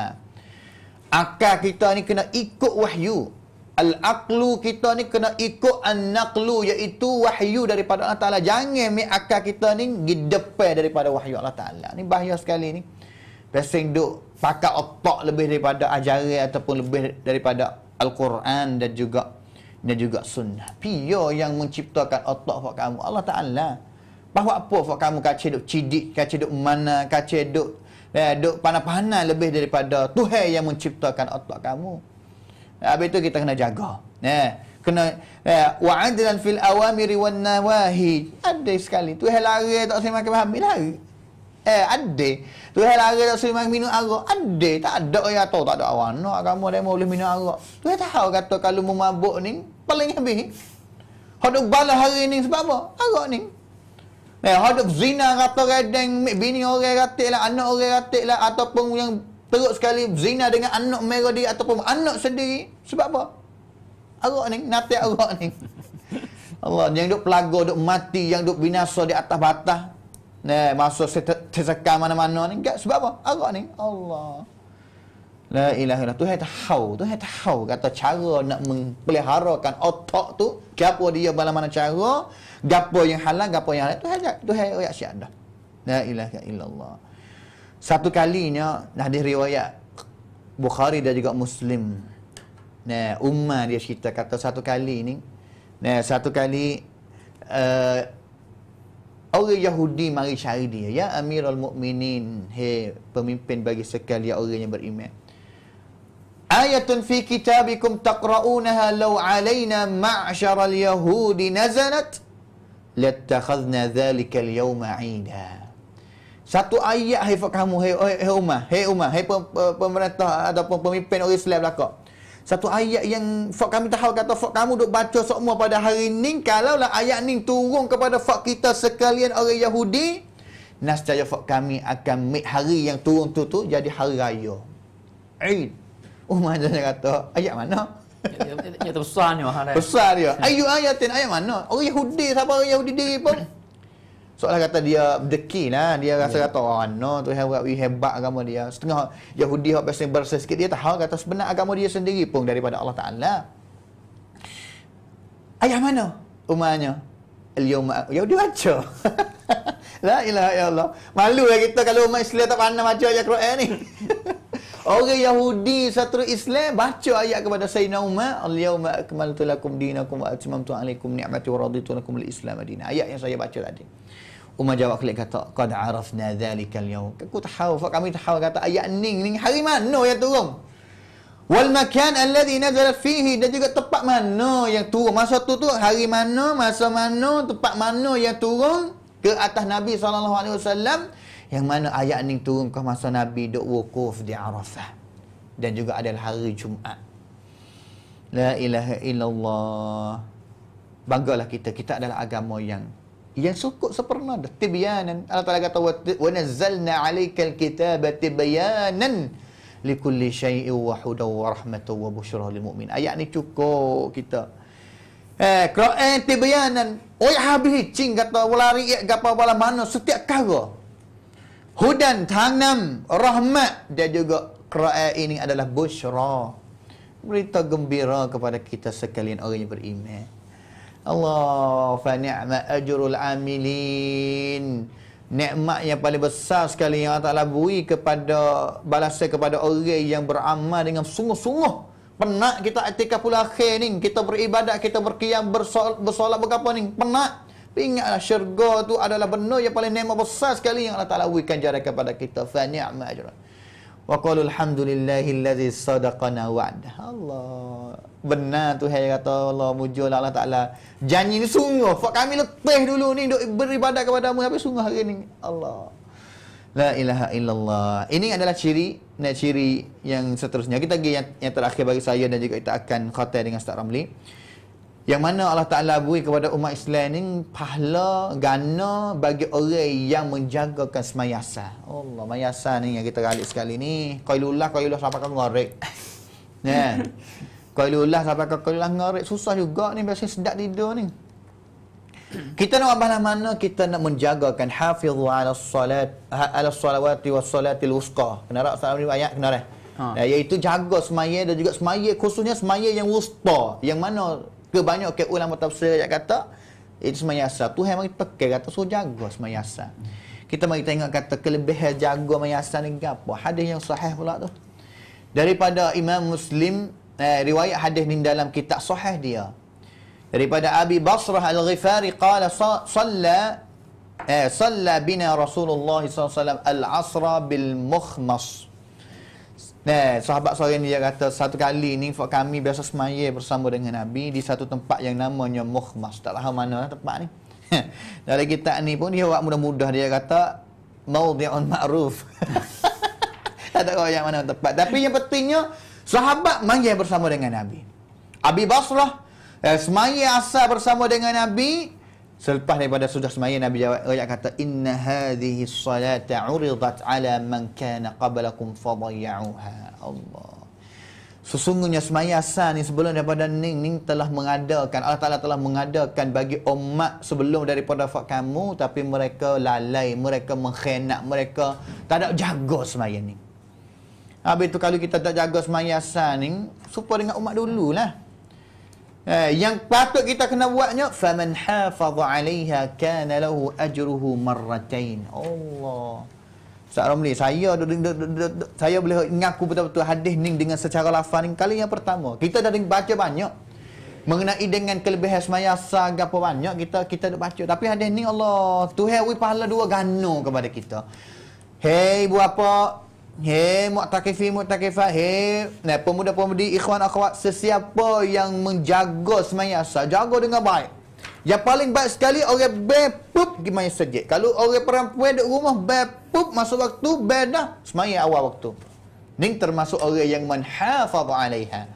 Akal kita ni kena ikut wahyu. Al-aqlu kita ni kena ikut an-naqlu iaitu wahyu daripada Allah Ta'ala. Jangan ambil akal kita ni di daripada wahyu Allah Ta'ala. Ni bahaya sekali ni. Pasing duk pakai otak lebih daripada ajaran ataupun lebih daripada Al-Quran dan juga dan juga sunnah. Pia yang menciptakan otak buat kamu. Allah Ta'ala. Bahawa apa buat kamu kaca duk cidik, kaca duk mana, kaca duk, eh, duk panah-panah lebih daripada Tuhan yang menciptakan otak kamu. Habis itu kita kena jaga. Eh, kena eh, wa'adlan fil awamiri wan nawahi. Ada sekali. Tuhan lari tak sempat makan habis lari. Eh, ada. Tuhan lagi tak suruh minum arak. Ada. Tak ada orang tahu. Tak ada awak nak kamu ada boleh minum arak. Tuhan tahu kata kalau mu mabuk ni, paling habis. hodok balas hari ni sebab apa? Arak ni. Eh, hodok zina kata redeng, bini orang katik lah, anak orang katik lah, ataupun yang teruk sekali zina dengan anak merah dia ataupun anak sendiri. Sebab apa? Arak ni. Nanti arak ni. Allah, yang duduk pelaga, duduk mati, yang duduk binasa di atas batas, ne masa tersekat mana-mana ni enggak sebab apa arak ni Allah la ilaha illallah tu hai tahau tu hai tahau kata cara nak mempeliharakan otak tu gapo dia bala mana cara gapo yang halal gapo yang halal tu hai tu hai ayat syiat dah la ilaha illallah satu kalinya dah riwayat Bukhari dan juga Muslim ne umma dia cerita kata satu kali ni ne satu kali eh, orang Yahudi mari cari dia ya Amirul Mukminin he pemimpin bagi sekalian orang yang beriman Ayatun fi kitabikum taqra'unaha law 'alaina al yahudi nazalat lattakhadna dhalika al-yawma 'ida satu ayat hai kamu hai hai umah hai umah hai pemerintah ataupun pemimpin orang Islam belaka satu ayat yang fak kami tahu kata fak kamu duk baca semua pada hari ni kalaulah ayat ni turun kepada fak kita sekalian orang Yahudi nascaya fak kami akan mik hari yang turun tu tu jadi hari raya Eid oh mana dia kata ayat mana ya besar ni besar dia ayu ayatin ayat mana orang Yahudi siapa orang Yahudi diri pun seolah kata dia dekil lah dia rasa yeah. kata oh no tu hebat we hebat agama dia setengah Yahudi hak pasal bersih sikit dia tahu kata sebenar agama dia sendiri pun daripada Allah Ta'ala ayah mana umatnya al-yawma ya dia baca la ilaha ya Allah malu lah kita kalau umat Islam tak pandai baca ayat Quran ni Orang Yahudi satu Islam baca ayat kepada Sayyidina Umar, "Al-yawma akmaltu lakum dinakum wa atmamtu alaikum ni'mati wa raditu lakum al-Islam Ayat yang saya baca tadi. Lah Umar jawab kelik kata, Qad arafna dhalikal yawm. Aku tahu, kami tahu kata, ayat ning, ning hari mana yang turun? Wal makan alladhi nazalat fihi. Dan juga tempat mana yang turun. Masa tu tu, hari mana, masa mana, tempat mana yang turun ke atas Nabi SAW. Yang mana ayat ning turun ke masa Nabi duk wukuf di Arafah. Dan juga adalah hari Jumaat. La ilaha illallah. Banggalah kita. Kita adalah agama yang yang sukut sempurna dah tibyanan Allah Taala kata wa nazzalna alaikal kitaba tibyanan likulli shay'in wa hudaw wa rahmatan wa bushra lil mu'min ayat ni cukup kita eh Quran tibyanan oi habis cing kata ulari ya gapa bala mana setiap kara hudan tanam rahmat dan juga Quran ini adalah bushra berita gembira kepada kita sekalian orang yang beriman Allah fa ni'mal ajrul amilin nikmat yang paling besar sekali yang Allah Taala beri kepada balasan kepada orang yang beramal dengan sungguh-sungguh penat kita ketika pula akhir ni kita beribadat kita berkiam bersolat berapa ni penat ingatlah syurga tu adalah benar yang paling nikmat besar sekali yang Allah Taala berikan jarak kepada kita fa ni'mal ajrul Wa qalu alhamdulillahillazi sadaqana wa'dah. Allah. Benar tu hai kata Allah mujur Allah Taala. Janji ni sungguh. Fak kami letih dulu ni duk beribadah kepada mu habis sungguh hari ni. Allah. La ilaha illallah. Ini adalah ciri ciri yang seterusnya. Kita pergi yang, yang terakhir bagi saya dan juga kita akan khatam dengan Ustaz Ramli yang mana Allah Ta'ala beri kepada umat Islam ni pahala gana bagi orang yang menjagakan semayasa Allah mayasa ni yang kita ralik sekali ni kailullah kailullah sampai kau ngorek ya yeah. kailullah sampai kau kailullah ngorek susah juga ni biasa sedap tidur ni kita nak apa mana kita nak menjagakan hafizu ala salat ha, ala salawati was salatil wusqa kena rak salam ni ayat kena dah ha. iaitu jaga semaya dan juga semaya khususnya semaya yang wusta yang mana kebanyakan okay ulama tafsir yang kata itu semayasa Tuhan mari tekan kata suruh jaga semayasa kita mari tengok kata kelebihan jaga semayasa ni apa hadis yang sahih pula tu daripada Imam Muslim eh, riwayat hadis ni dalam kitab sahih dia daripada Abi Basrah Al-Ghifari qala salla eh, salla bina Rasulullah sallallahu alaihi wasallam al-asra bil-mukhmas Nah, sahabat seorang dia kata satu kali ni kami biasa semaya bersama dengan Nabi di satu tempat yang namanya Mukhmas. Tak tahu mana lah tempat ni. Dari kita ni pun dia buat mudah-mudah dia kata mau dia on Ma'ruf. tak tahu yang mana tempat. Tapi yang pentingnya sahabat mayai bersama dengan Nabi. Abi Basrah eh, semaya asal bersama dengan Nabi Selepas daripada sudah semayan Nabi jawab ayat kata inna hadhihi salata uridat ala man kana qablakum fadayuha Allah Sesungguhnya semaya asal ni sebelum daripada ning ning telah mengadakan Allah Ta'ala telah mengadakan bagi umat sebelum daripada fak kamu Tapi mereka lalai, mereka mengkhianat, mereka tak ada jaga semaya ni Habis tu kalau kita tak jaga semaya asal ni Supa dengan umat dululah Eh, yang patut kita kena buatnya faman hafaza 'alayha kana lahu ajruhu marratain. Allah. Ustaz Ramli, saya saya boleh mengaku betul-betul hadis ni dengan secara lafaz ni kali yang pertama. Kita dah baca banyak mengenai dengan kelebihan semaya sangat apa banyak kita kita dah baca tapi hadis ni Allah Tuhan we pahala dua gano kepada kita. Hei buat apa? He mu'takifi mu'takifa He nah, Pemuda-pemudi ikhwan akhwat Sesiapa yang menjaga semayang asal Jaga dengan baik Yang paling baik sekali Orang ber Gimana sejik Kalau orang perempuan di rumah Ber Pup Masa waktu Ber dah Semayang awal waktu Ini termasuk orang yang Menhafaz alaiha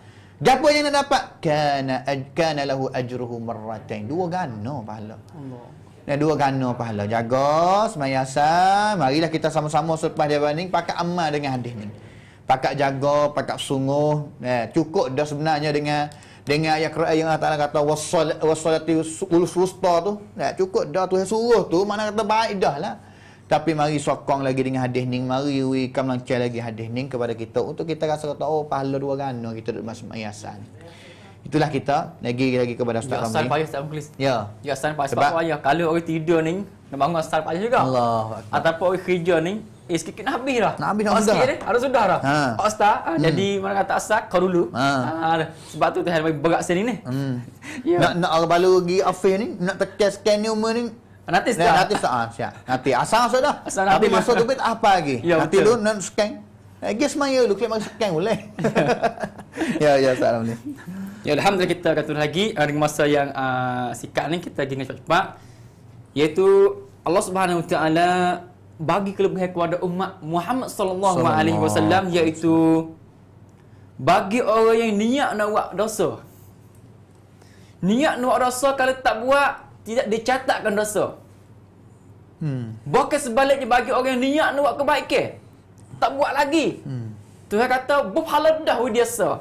Siapa yang nak dapat? Kana, kana lahu ajruhu merata Dua gana pahala Allah dan dua gana pahala. Jaga semayang sah. Marilah kita sama-sama selepas dia banding. Pakat amal dengan hadis ni. Pakat jaga, pakat sungguh. Eh, cukup dah sebenarnya dengan dengan ayat Quran yang Allah Ta'ala kata wassalati ulus wusta tu. Eh, cukup dah tu yang suruh tu. Mana kata baik dah lah. Tapi mari sokong lagi dengan hadis ni. Mari we come lagi hadis ni kepada kita. Untuk kita rasa kata, oh pahala dua gana kita duduk masuk mayasa ni. Itulah kita lagi lagi kepada Ustaz Ramli. Ya, Ustaz Faiz Ustaz Muklis. Ya. Ya, Ustaz Faiz sebab ayah kalau orang tidur ni nak bangun Ustaz Faiz juga. Allah. Ataupun orang kerja ni Eh, sikit-sikit nak habis lah. Nak habis nak eh, sudah. Eh, ada sudah lah. Ha. Pak Ustaz, ah, hmm. jadi mana kata Ustaz, kau dulu. Ha. ha. Sebab tu, Tuhan bagi berat sini ni. Hmm. yeah. Nak, nak balu pergi afir ni, nak tekan scan ni umur ni. Nanti Ustaz. Nanti Ustaz. Ah, siap. Nanti. Asal sudah. Asal nanti. Tapi masuk duit apa lagi? Ya, nanti betul. dulu nak scan. Eh, gis maya dulu. Kelihatan scan boleh. ya, ya Ustaz. Alhamdulillah. Ya Alhamdulillah kita akan turun lagi uh, dengan masa yang uh, ah, sikat ni kita pergi dengan cepat iaitu Allah Subhanahu Wa Taala bagi kelebihan kepada umat Muhammad sallallahu alaihi wasallam iaitu bagi orang yang niat nak buat dosa. Niat nak buat dosa kalau tak buat tidak dicatatkan dosa. Hmm. Bukan sebaliknya bagi orang yang niat nak buat kebaikan. Tak buat lagi. Hmm. Tuhan kata berpahala dah dia sah.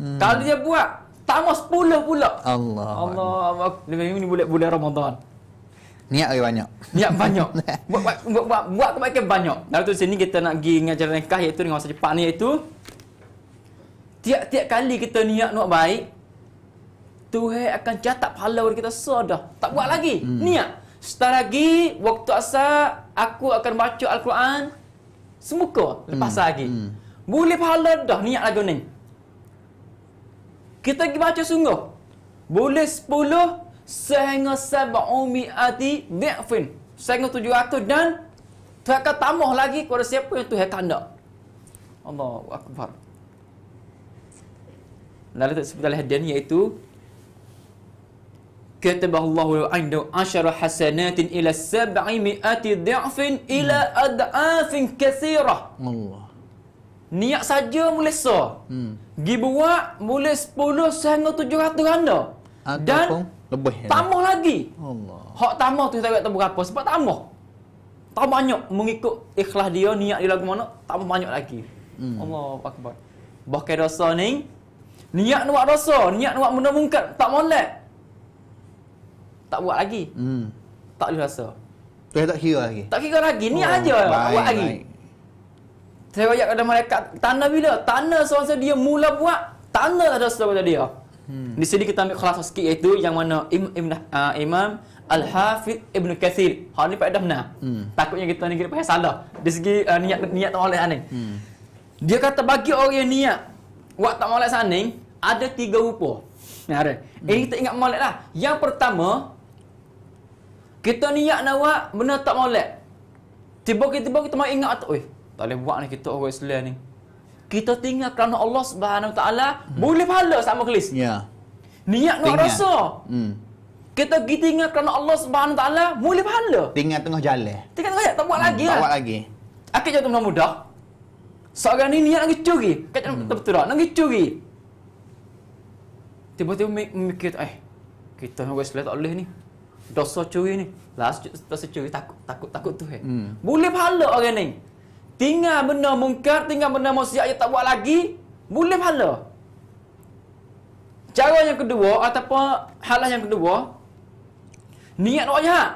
Hmm. Kalau dia buat Tamas pula pula. Allah. Allah. Dengan ini boleh bulan Ramadan. Niat lagi banyak. Niat banyak. buat buat buat buat, buat kebaikan banyak. Lalu tu sini kita nak pergi dengan cara nikah iaitu dengan masa cepat ni iaitu tiap-tiap kali kita niat nak baik Tuhan akan catat pahala kita sudah. Tak buat lagi. Hmm. Niat. Setelah lagi waktu asa aku akan baca al-Quran semuka lepas hmm. lagi. Hmm. Boleh pahala dah niat lagi ni. Kita pergi baca sungguh. Boleh sepuluh sehingga sabu mi'ati di'fin. Sehingga tujuh ratus dan tu akan tambah lagi kepada siapa yang tu akan nak. Allahu Akbar. Lalu tak sebut dalam hadiah iaitu كتب الله عنده عشر حسنات ila السبع مئات ضعف إلى أضعاف كثيرة الله Niat saja boleh so. Hmm. Gi buat boleh 10 sehingga 700 ganda. Dan lebih. Ya. Tambah ya. lagi. Allah. Hak tambah tu kita tak tahu berapa sebab tambah. Tak banyak mengikut ikhlas dia niat dia lagu mana tak banyak lagi. Hmm. Allah akbar. Bahkan dosa ni niat nak buat dosa, niat nak buat benda mungkar tak molek. Tak buat lagi. Hmm. Tak boleh rasa. Tak kira lagi. Tak kira lagi. Niat oh, aja buat lagi. Baik saya bayar kepada mereka tanah bila tanah seorang saya dia mula buat tanah ada saudara dia hmm. di sini kita ambil kelas sikit iaitu yang mana im, im, uh, imam Al-Hafidh Ibn Kathir Hal ni faedah benar hmm. Takutnya kita ni kira pakai salah Dari segi uh, niat niat tak maulat hmm. Dia kata bagi orang yang niat Waktu tak maulat saning Ada tiga rupa Ini Hmm. Eh, kita ingat maulat lah Yang pertama Kita niat nak buat Benda tak maulat Tiba-tiba kita mahu ingat Eh tak boleh buat ni kita orang Islam ni. Kita tinggal kerana Allah Subhanahu Wa Taala hmm. boleh pahala sama kelis. Ya. Niat nak rasa. Hmm. Kita pergi tinggal kerana Allah Subhanahu Taala boleh pahala. Tinggal tengah jalan. Tinggal tengah jalan, tak buat hmm. lagi. Tak lah. buat lah. lagi. Akhir jatuh mudah mudah. Seorang ni niat nak curi. Kata hmm. betul tak? Nak curi. Tiba-tiba mikir, eh, kita orang Islam tak boleh ni. Dosa curi ni. Last dosa curi takut takut takut tu eh. Hmm. Boleh pahala orang ni. Tinggal benda mungkar, tinggal benda maksiat yang tak buat lagi, boleh pahala. Cara yang kedua ataupun halah yang kedua, niat nak jahat.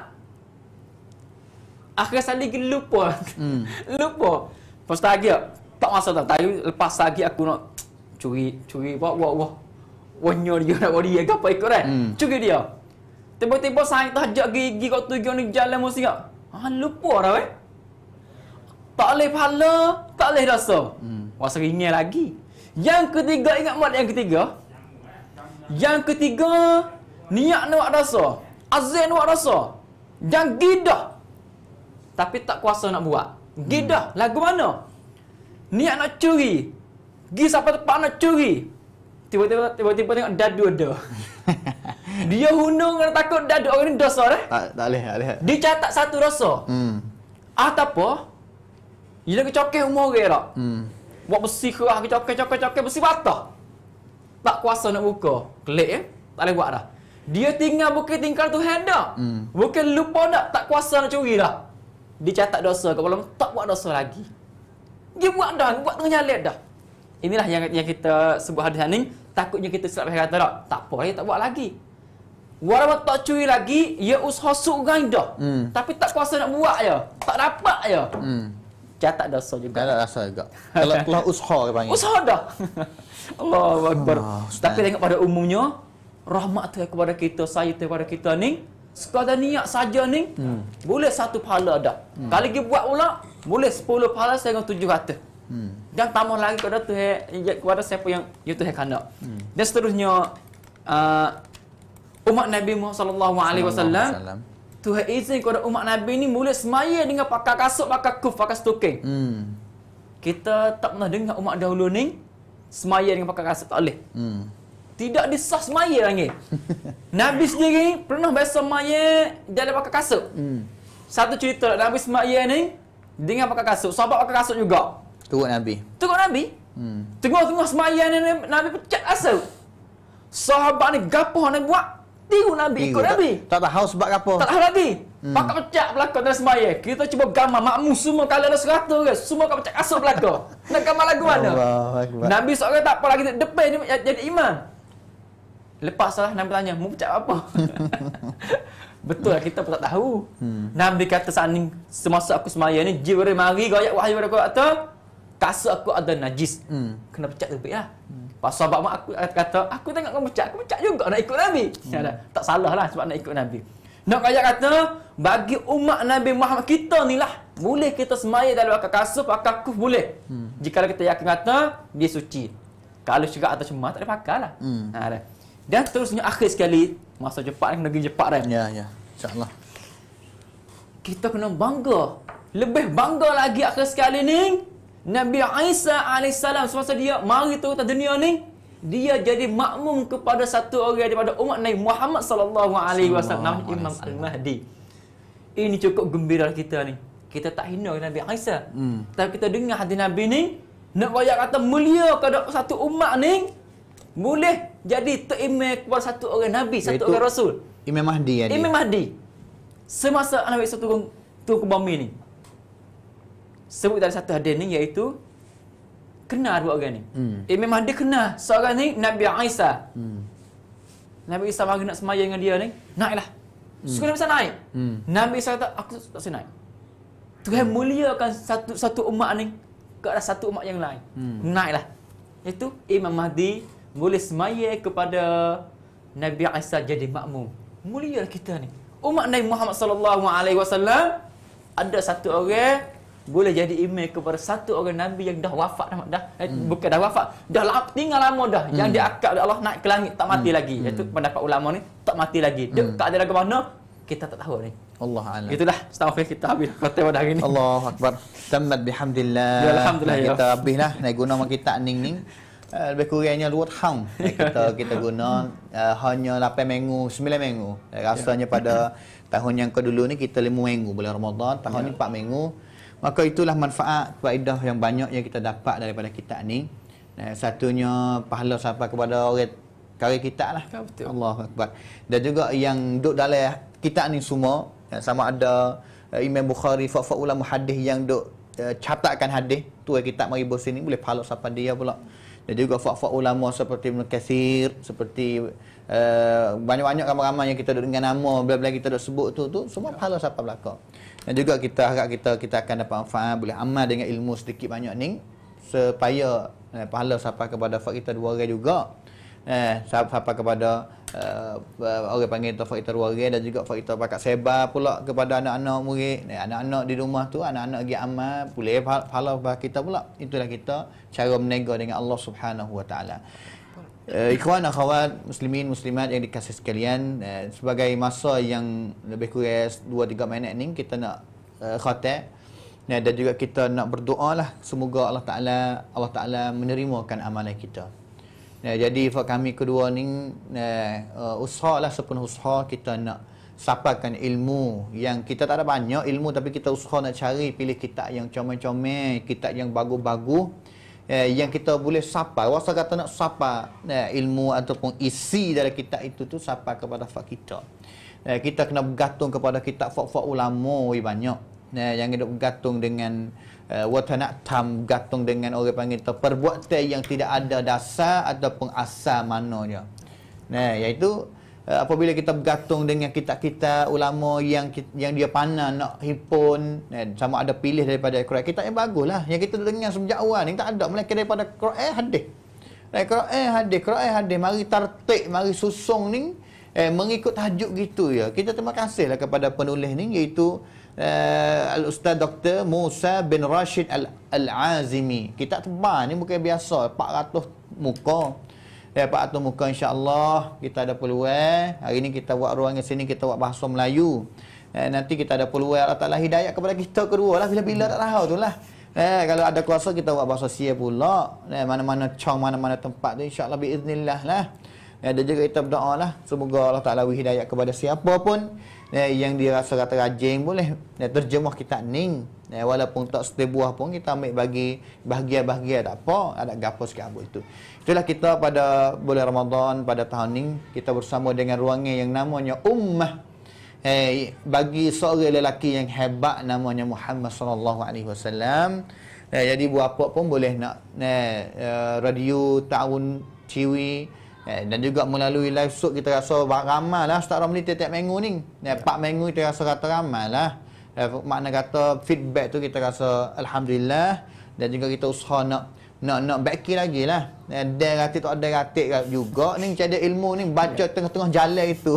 Akhir sekali lagi lupa. Hmm. lupa. Lepas tadi, tak masuk tak. Tapi lepas tadi aku nak curi, curi, buat, buat, buat. Wanya dia nak buat dia, apa ikut kan? Hmm. Curi dia. Tiba-tiba saya tajak gigi kau tujuan ni jalan mesti tak? Ha, ah, lupa dah eh tak boleh pahala, tak boleh dosa. Hmm. Rasa ringan lagi. Yang ketiga, ingat mat yang ketiga. Yang ketiga, niat ni buat dosa. Azim ni buat dosa. Yang gidah. Tapi tak kuasa nak buat. Gidah. Hmm. Lagu mana? Niat nak curi. Gi siapa tempat nak curi. Tiba-tiba tiba-tiba tengok dadu ada. Dia hunung kena takut dadu orang ni dosa dah. Tak tak boleh, tak boleh. Dicatat satu dosa. Hmm. Atau apa? Ila ke cokek umur orang tak? Hmm. Buat besi kerah ke cokek, cokek, cokek, besi patah. Tak kuasa nak buka. Kelik eh? Tak boleh buat dah. Dia tinggal bukan tinggal tu handa. Hmm. Bukan lupa nak tak kuasa nak curi dah. Dia catat dosa kat malam, tak buat dosa lagi. Dia buat dah, buat tengah nyalet dah. Inilah yang yang kita sebut hadis ni, takutnya kita silap kata tak. Tak apa, dia tak buat lagi. Walau tak curi lagi, ia usaha surga dah. Hmm. Tapi tak kuasa nak buat je. Tak dapat je. Hmm. Cah tak dosa juga. Tak rasa juga. Kalau kalau usha ke panggil. Usha dah. Allah Akbar. Oh, Tapi tengok pada umumnya rahmat tu kepada kita, saya tu kepada kita ni sekadar niat saja ni hmm. boleh satu pahala dah. Hmm. Kalau lagi buat pula boleh sepuluh pahala saya dengan tujuh kata. Hmm. Dan tambah lagi kepada tu kepada siapa yang itu hak kena. Hmm. Dan seterusnya uh, umat Nabi Muhammad sallallahu alaihi wasallam Tuhan izin kepada umat Nabi ni mula semaya dengan pakai kasut, pakai kuf, pakai stoking. Hmm. Kita tak pernah dengar umat dahulu ni semaya dengan pakai kasut. Tak boleh. Hmm. Tidak disah semaya lagi. Nabi sendiri pernah biasa semaya dalam pakai kasut. Hmm. Satu cerita lah, Nabi semaya ni dengan pakai kasut. Sahabat pakai kasut juga. Tunggu Nabi. Tunggu Nabi. Hmm. Tengah-tengah semaya ni Nabi pecat asal. Sahabat ni gapah Nabi buat. Tiru Nabi, ikut Nabi. Tak, tahu sebab apa. Tak tahu lagi. Hmm. Pakat pecah belakang dalam sembahyang. Kita cuba gamar makmum semua kala ada serata ke. Semua kau pecah kasut belakang. Nak gamar lagu mana? Nabi seorang tak apa lagi. Depan dia jadi imam. Lepas lah Nabi tanya, mu pecah apa? Betul lah kita pun tak tahu. Hmm. Nabi kata saat ni, semasa aku sembahyang ni, jibril mari, gaya wahyu pada aku kata, kasut aku ada najis. Hmm. Kena pecah lebih lah. Hmm. Pasal sebab mak aku kata, aku tengok kau pecat, aku pecat juga nak ikut Nabi. Hmm. Tak salah lah sebab nak ikut Nabi. Nak kajak kata, bagi umat Nabi Muhammad kita ni lah, boleh kita semaya dalam akal kasuf, akal kuf boleh. Hmm. Jika kita yakin kata, dia suci. Kalau juga atau cuma, tak ada pakar lah. Hmm. Ha, Dan terusnya akhir sekali, masa Jepang, negeri Jepang kan. Ya, ya. InsyaAllah. Kita kena bangga. Lebih bangga lagi akhir sekali ni, Nabi Isa AS semasa dia mari turun ke dunia ni dia jadi makmum kepada satu orang daripada umat Nabi Muhammad sallallahu alaihi wasallam Imam Al-Mahdi. Ini cukup gembira kita ni. Kita tak hina Nabi Isa. Hmm. Tapi kita dengar hadis Nabi ni nak bayar kata mulia kepada satu umat ni boleh jadi terimai kepada satu orang Nabi, satu orang Rasul. Imam Mahdi ya Imam Mahdi. Semasa Nabi Isa turun, turun ke bumi ni sebut dalam satu hadis ni iaitu kenal dua orang ni. Hmm. Eh memang dia kenal seorang ni Nabi Isa. Hmm. Nabi Isa bagi nak semaya dengan dia ni, naiklah. Hmm. Suka masa naik. Hmm. Nabi Isa kata, aku tak boleh naik. Tuhan hmm. akan satu satu umat ni ke atas satu umat yang lain. Hmm. Naiklah. Itu Imam Mahdi boleh semaya kepada Nabi Aisyah jadi makmum. Mulialah kita ni. Umat Nabi Muhammad sallallahu alaihi wasallam ada satu orang boleh jadi imam kepada satu orang nabi yang dah wafat dah, dah eh, hmm. bukan dah wafat dah tinggal lama dah hmm. yang diakad oleh Allah naik ke langit tak mati hmm. lagi iaitu hmm. pendapat ulama ni tak mati lagi dia hmm. tak ada ke mana kita tak tahu ni Allah alam. Itulah setahu kita habis kata pada hari ini. Allah akbar. Tamat bihamdillah. Ya, alhamdulillah. Nah, ya. kita habis lah. Nak guna sama kita ning ning. Uh, lebih kurangnya dua tahun kita kita guna uh, hanya lapan minggu, sembilan minggu. Eh, rasanya ya. pada tahun yang kedua ni kita lima minggu bulan Ramadan, tahun yeah. ni ya. empat minggu. Maka itulah manfaat faedah yang banyak yang kita dapat daripada kitab ni. Eh, satunya pahala sampai kepada orang kari kita lah. Ya, betul. Allah Akbar. Dan juga yang duduk dalam kitab ni semua, ya, sama ada eh, Imam Bukhari, Fakfak Ulama Hadis yang duduk uh, catatkan hadis, tu yang kitab mari bosin ni boleh pahala sampai dia pula. Dan juga Fakfak Ulama seperti Ibn Kathir, seperti uh, banyak-banyak ramai-ramai yang kita duduk dengan nama, bila-bila kita duduk sebut tu, tu semua ya. pahala sampai belakang dan juga kita harap kita kita akan dapat manfaat boleh amal dengan ilmu sedikit banyak ni supaya eh, pahala sampai kepada fak kita dua orang juga eh sampai kepada uh, orang panggil tu fak kita dua orang dan juga fak kita pakat sebar pula kepada anak-anak murid eh, anak-anak di rumah tu anak-anak pergi amal boleh pahala kepada kita pula itulah kita cara menega dengan Allah Subhanahu Wa Taala Uh, ikhwan akhwat muslimin muslimat yang dikasih sekalian uh, sebagai masa yang lebih kurang 2 3 minit ni kita nak uh, eh, khatam nah, dan juga kita nak berdoa lah semoga Allah Taala Allah Taala menerimakan amalan kita. Nah, jadi fa kami kedua ni uh, usahalah sepenuh usaha kita nak sapakan ilmu yang kita tak ada banyak ilmu tapi kita usaha nak cari pilih kitab yang comel-comel, kitab yang bagus-bagus eh, yang kita boleh sapa. Wasa kata nak sapa eh, ilmu ataupun isi dalam kitab itu tu sapa kepada fak kita. Eh, kita kena bergantung kepada kitab fak-fak ulama yang banyak. Eh, yang hidup bergantung dengan eh, wata nak tam bergantung dengan orang panggil perbuatan yang tidak ada dasar ataupun asal mananya. Nah, eh, iaitu Eh, apabila kita bergantung dengan kitab-kitab ulama yang yang dia pandang nak himpun eh, sama ada pilih daripada Al-Quran kitab yang baguslah yang kita dengar sejak awal ni tak ada melainkan daripada Al-Quran hadis dari eh, Al-Quran hadis Al-Quran hadis mari tertik mari susung ni eh, mengikut tajuk gitu ya kita terima kasihlah kepada penulis ni iaitu eh, Al-Ustaz Dr. Musa bin Rashid Al-Azimi Kita tebal ni bukan biasa 400 muka Ya Pak Atum Muka insyaAllah kita ada peluang. Hari ni kita buat ruang sini kita buat bahasa Melayu. Eh, nanti kita ada peluang Allah Ta'ala hidayat kepada kita kedua lah. Bila-bila tak tahu tu lah. Eh, kalau ada kuasa kita buat bahasa Sia pula. Eh, mana-mana cong, mana-mana tempat tu insyaAllah biiznillah lah. Ya, eh, dia juga kita berdoa lah. Semoga Allah Ta'ala hidayat kepada siapa pun ya, yang dirasa kata rajin boleh ya, terjemah kita ning ya, walaupun tak setiap buah pun kita ambil bagi bahagia-bahagia tak apa ada gapo sikit abu itu itulah kita pada bulan Ramadan pada tahun ini kita bersama dengan ruangnya yang namanya ummah eh, bagi seorang lelaki yang hebat namanya Muhammad sallallahu alaihi wasallam jadi buat apa pun boleh nak eh, radio tahun Ciwi Eh, dan juga melalui live show kita rasa ramai lah Ustaz Ramli tiap-tiap minggu ni. Eh, 4 minggu kita rasa kata ramai lah. Eh, makna kata feedback tu kita rasa Alhamdulillah. Dan juga kita usaha nak nak nak backy lagi lah. Eh, ada ratik tak ada ratik juga. Ni macam ilmu ni baca ya. tengah-tengah jalan itu.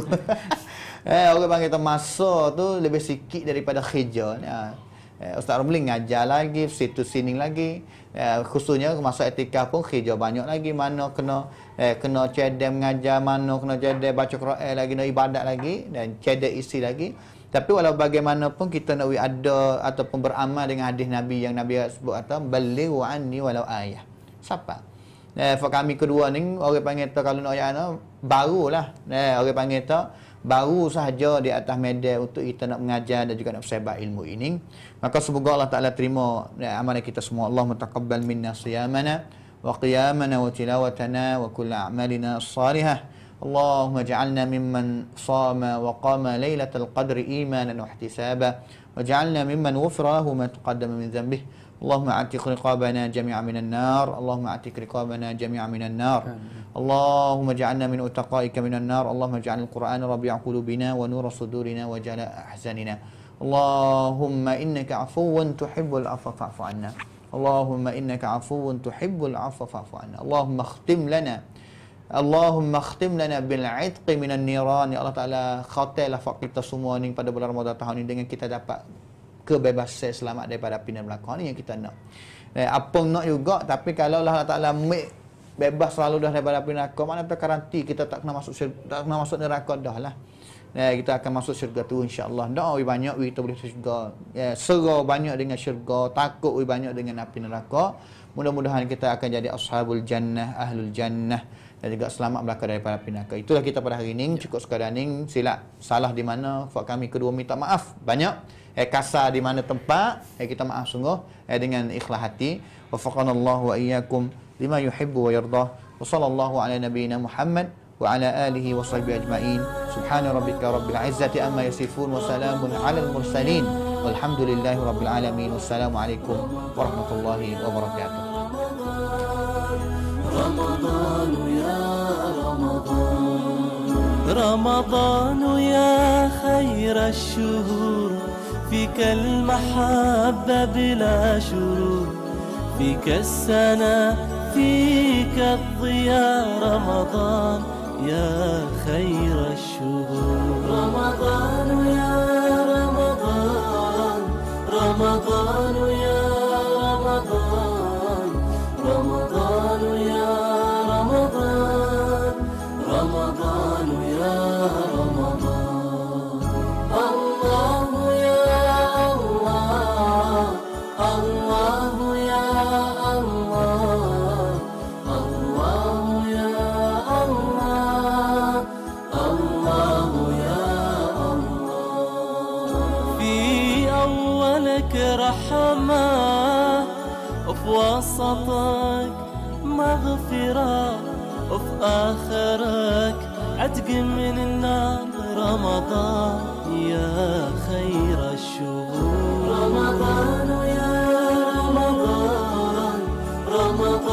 eh, orang panggil kita masa tu lebih sikit daripada khijal. ni. Ya. Eh. Eh, Ustaz Romli ngajar lagi, situ sini lagi. Eh, khususnya masuk etika pun hijau banyak lagi. Mana kena eh, kena cedek mengajar, mana kena cedek baca Quran lagi, nak ibadat lagi dan cedek isi lagi. Tapi walau bagaimanapun kita nak ada ataupun beramal dengan hadis Nabi yang Nabi sebut atau beli anni walau ayah. Siapa? Eh, kami kedua ni orang panggil kalau nak ayat ana barulah. Eh, orang panggil baru sahaja di atas meja untuk kita nak mengajar dan juga nak sebab ilmu ini maka semoga Allah Taala terima eh, amalan kita semua Allah mutaqabbal minna siyamana wa qiyamana wa tilawatana wa kulli a'malina salihah اللهم اجعلنا ممن صام وقام ليله القدر ايمانا واحتسابا واجعلنا ممن غفر له ما تقدم من ذنبه اللهم اعتق رقابنا جميعا من النار اللهم اعتق رقابنا جميعا من النار اللهم اجعلنا من اتقائك من النار اللهم اجعل القران ربيع قلوبنا ونور صدورنا وجلاء احزاننا اللهم انك عفو تحب العفو فاعف عنا اللهم انك عفو تحب العفو فاعف عنا اللهم اختم لنا اللهم اختم lana bil aidq minan niran ya Allah taala khatailah fakta semua ni pada bulan Ramadan tahun ini dengan kita dapat kebebasan selamat daripada api dan ni yang kita nak eh, apa nak juga tapi kalau lah Allah Ta'ala make bebas selalu dah daripada api neraka mana tu karanti kita tak kena masuk syurga, tak kena masuk neraka dah lah eh, kita akan masuk syurga tu insyaAllah doa we banyak we kita boleh syurga eh, serau banyak dengan syurga takut we banyak dengan api neraka mudah-mudahan kita akan jadi ashabul jannah ahlul jannah dan juga selamat belaka daripada api itulah kita pada hari ini ya. cukup sekadar ini silap salah di mana Fak kami kedua minta maaf banyak eh, kasar di mana tempat eh, kita maaf sungguh eh, dengan ikhlas hati wafaqanallahu wa iyyakum lima yuhibbu wa yardah wa sallallahu ala nabiyyina muhammad wa ala alihi wa sahbihi ajma'in subhana rabbika rabbil izzati amma yasifun wa salamun ala al mursalin walhamdulillahi rabbil alamin wassalamu alaikum warahmatullahi wabarakatuh رمضان يا خير الشهور فيك المحبة بلا شروط فيك السنة فيك الضياء رمضان يا خير الشهور رمضان يا رمضان رمضان يا النظرة وفي آخرك عتق من النار رمضان يا خير الشهور رمضان يا رمضان رمضان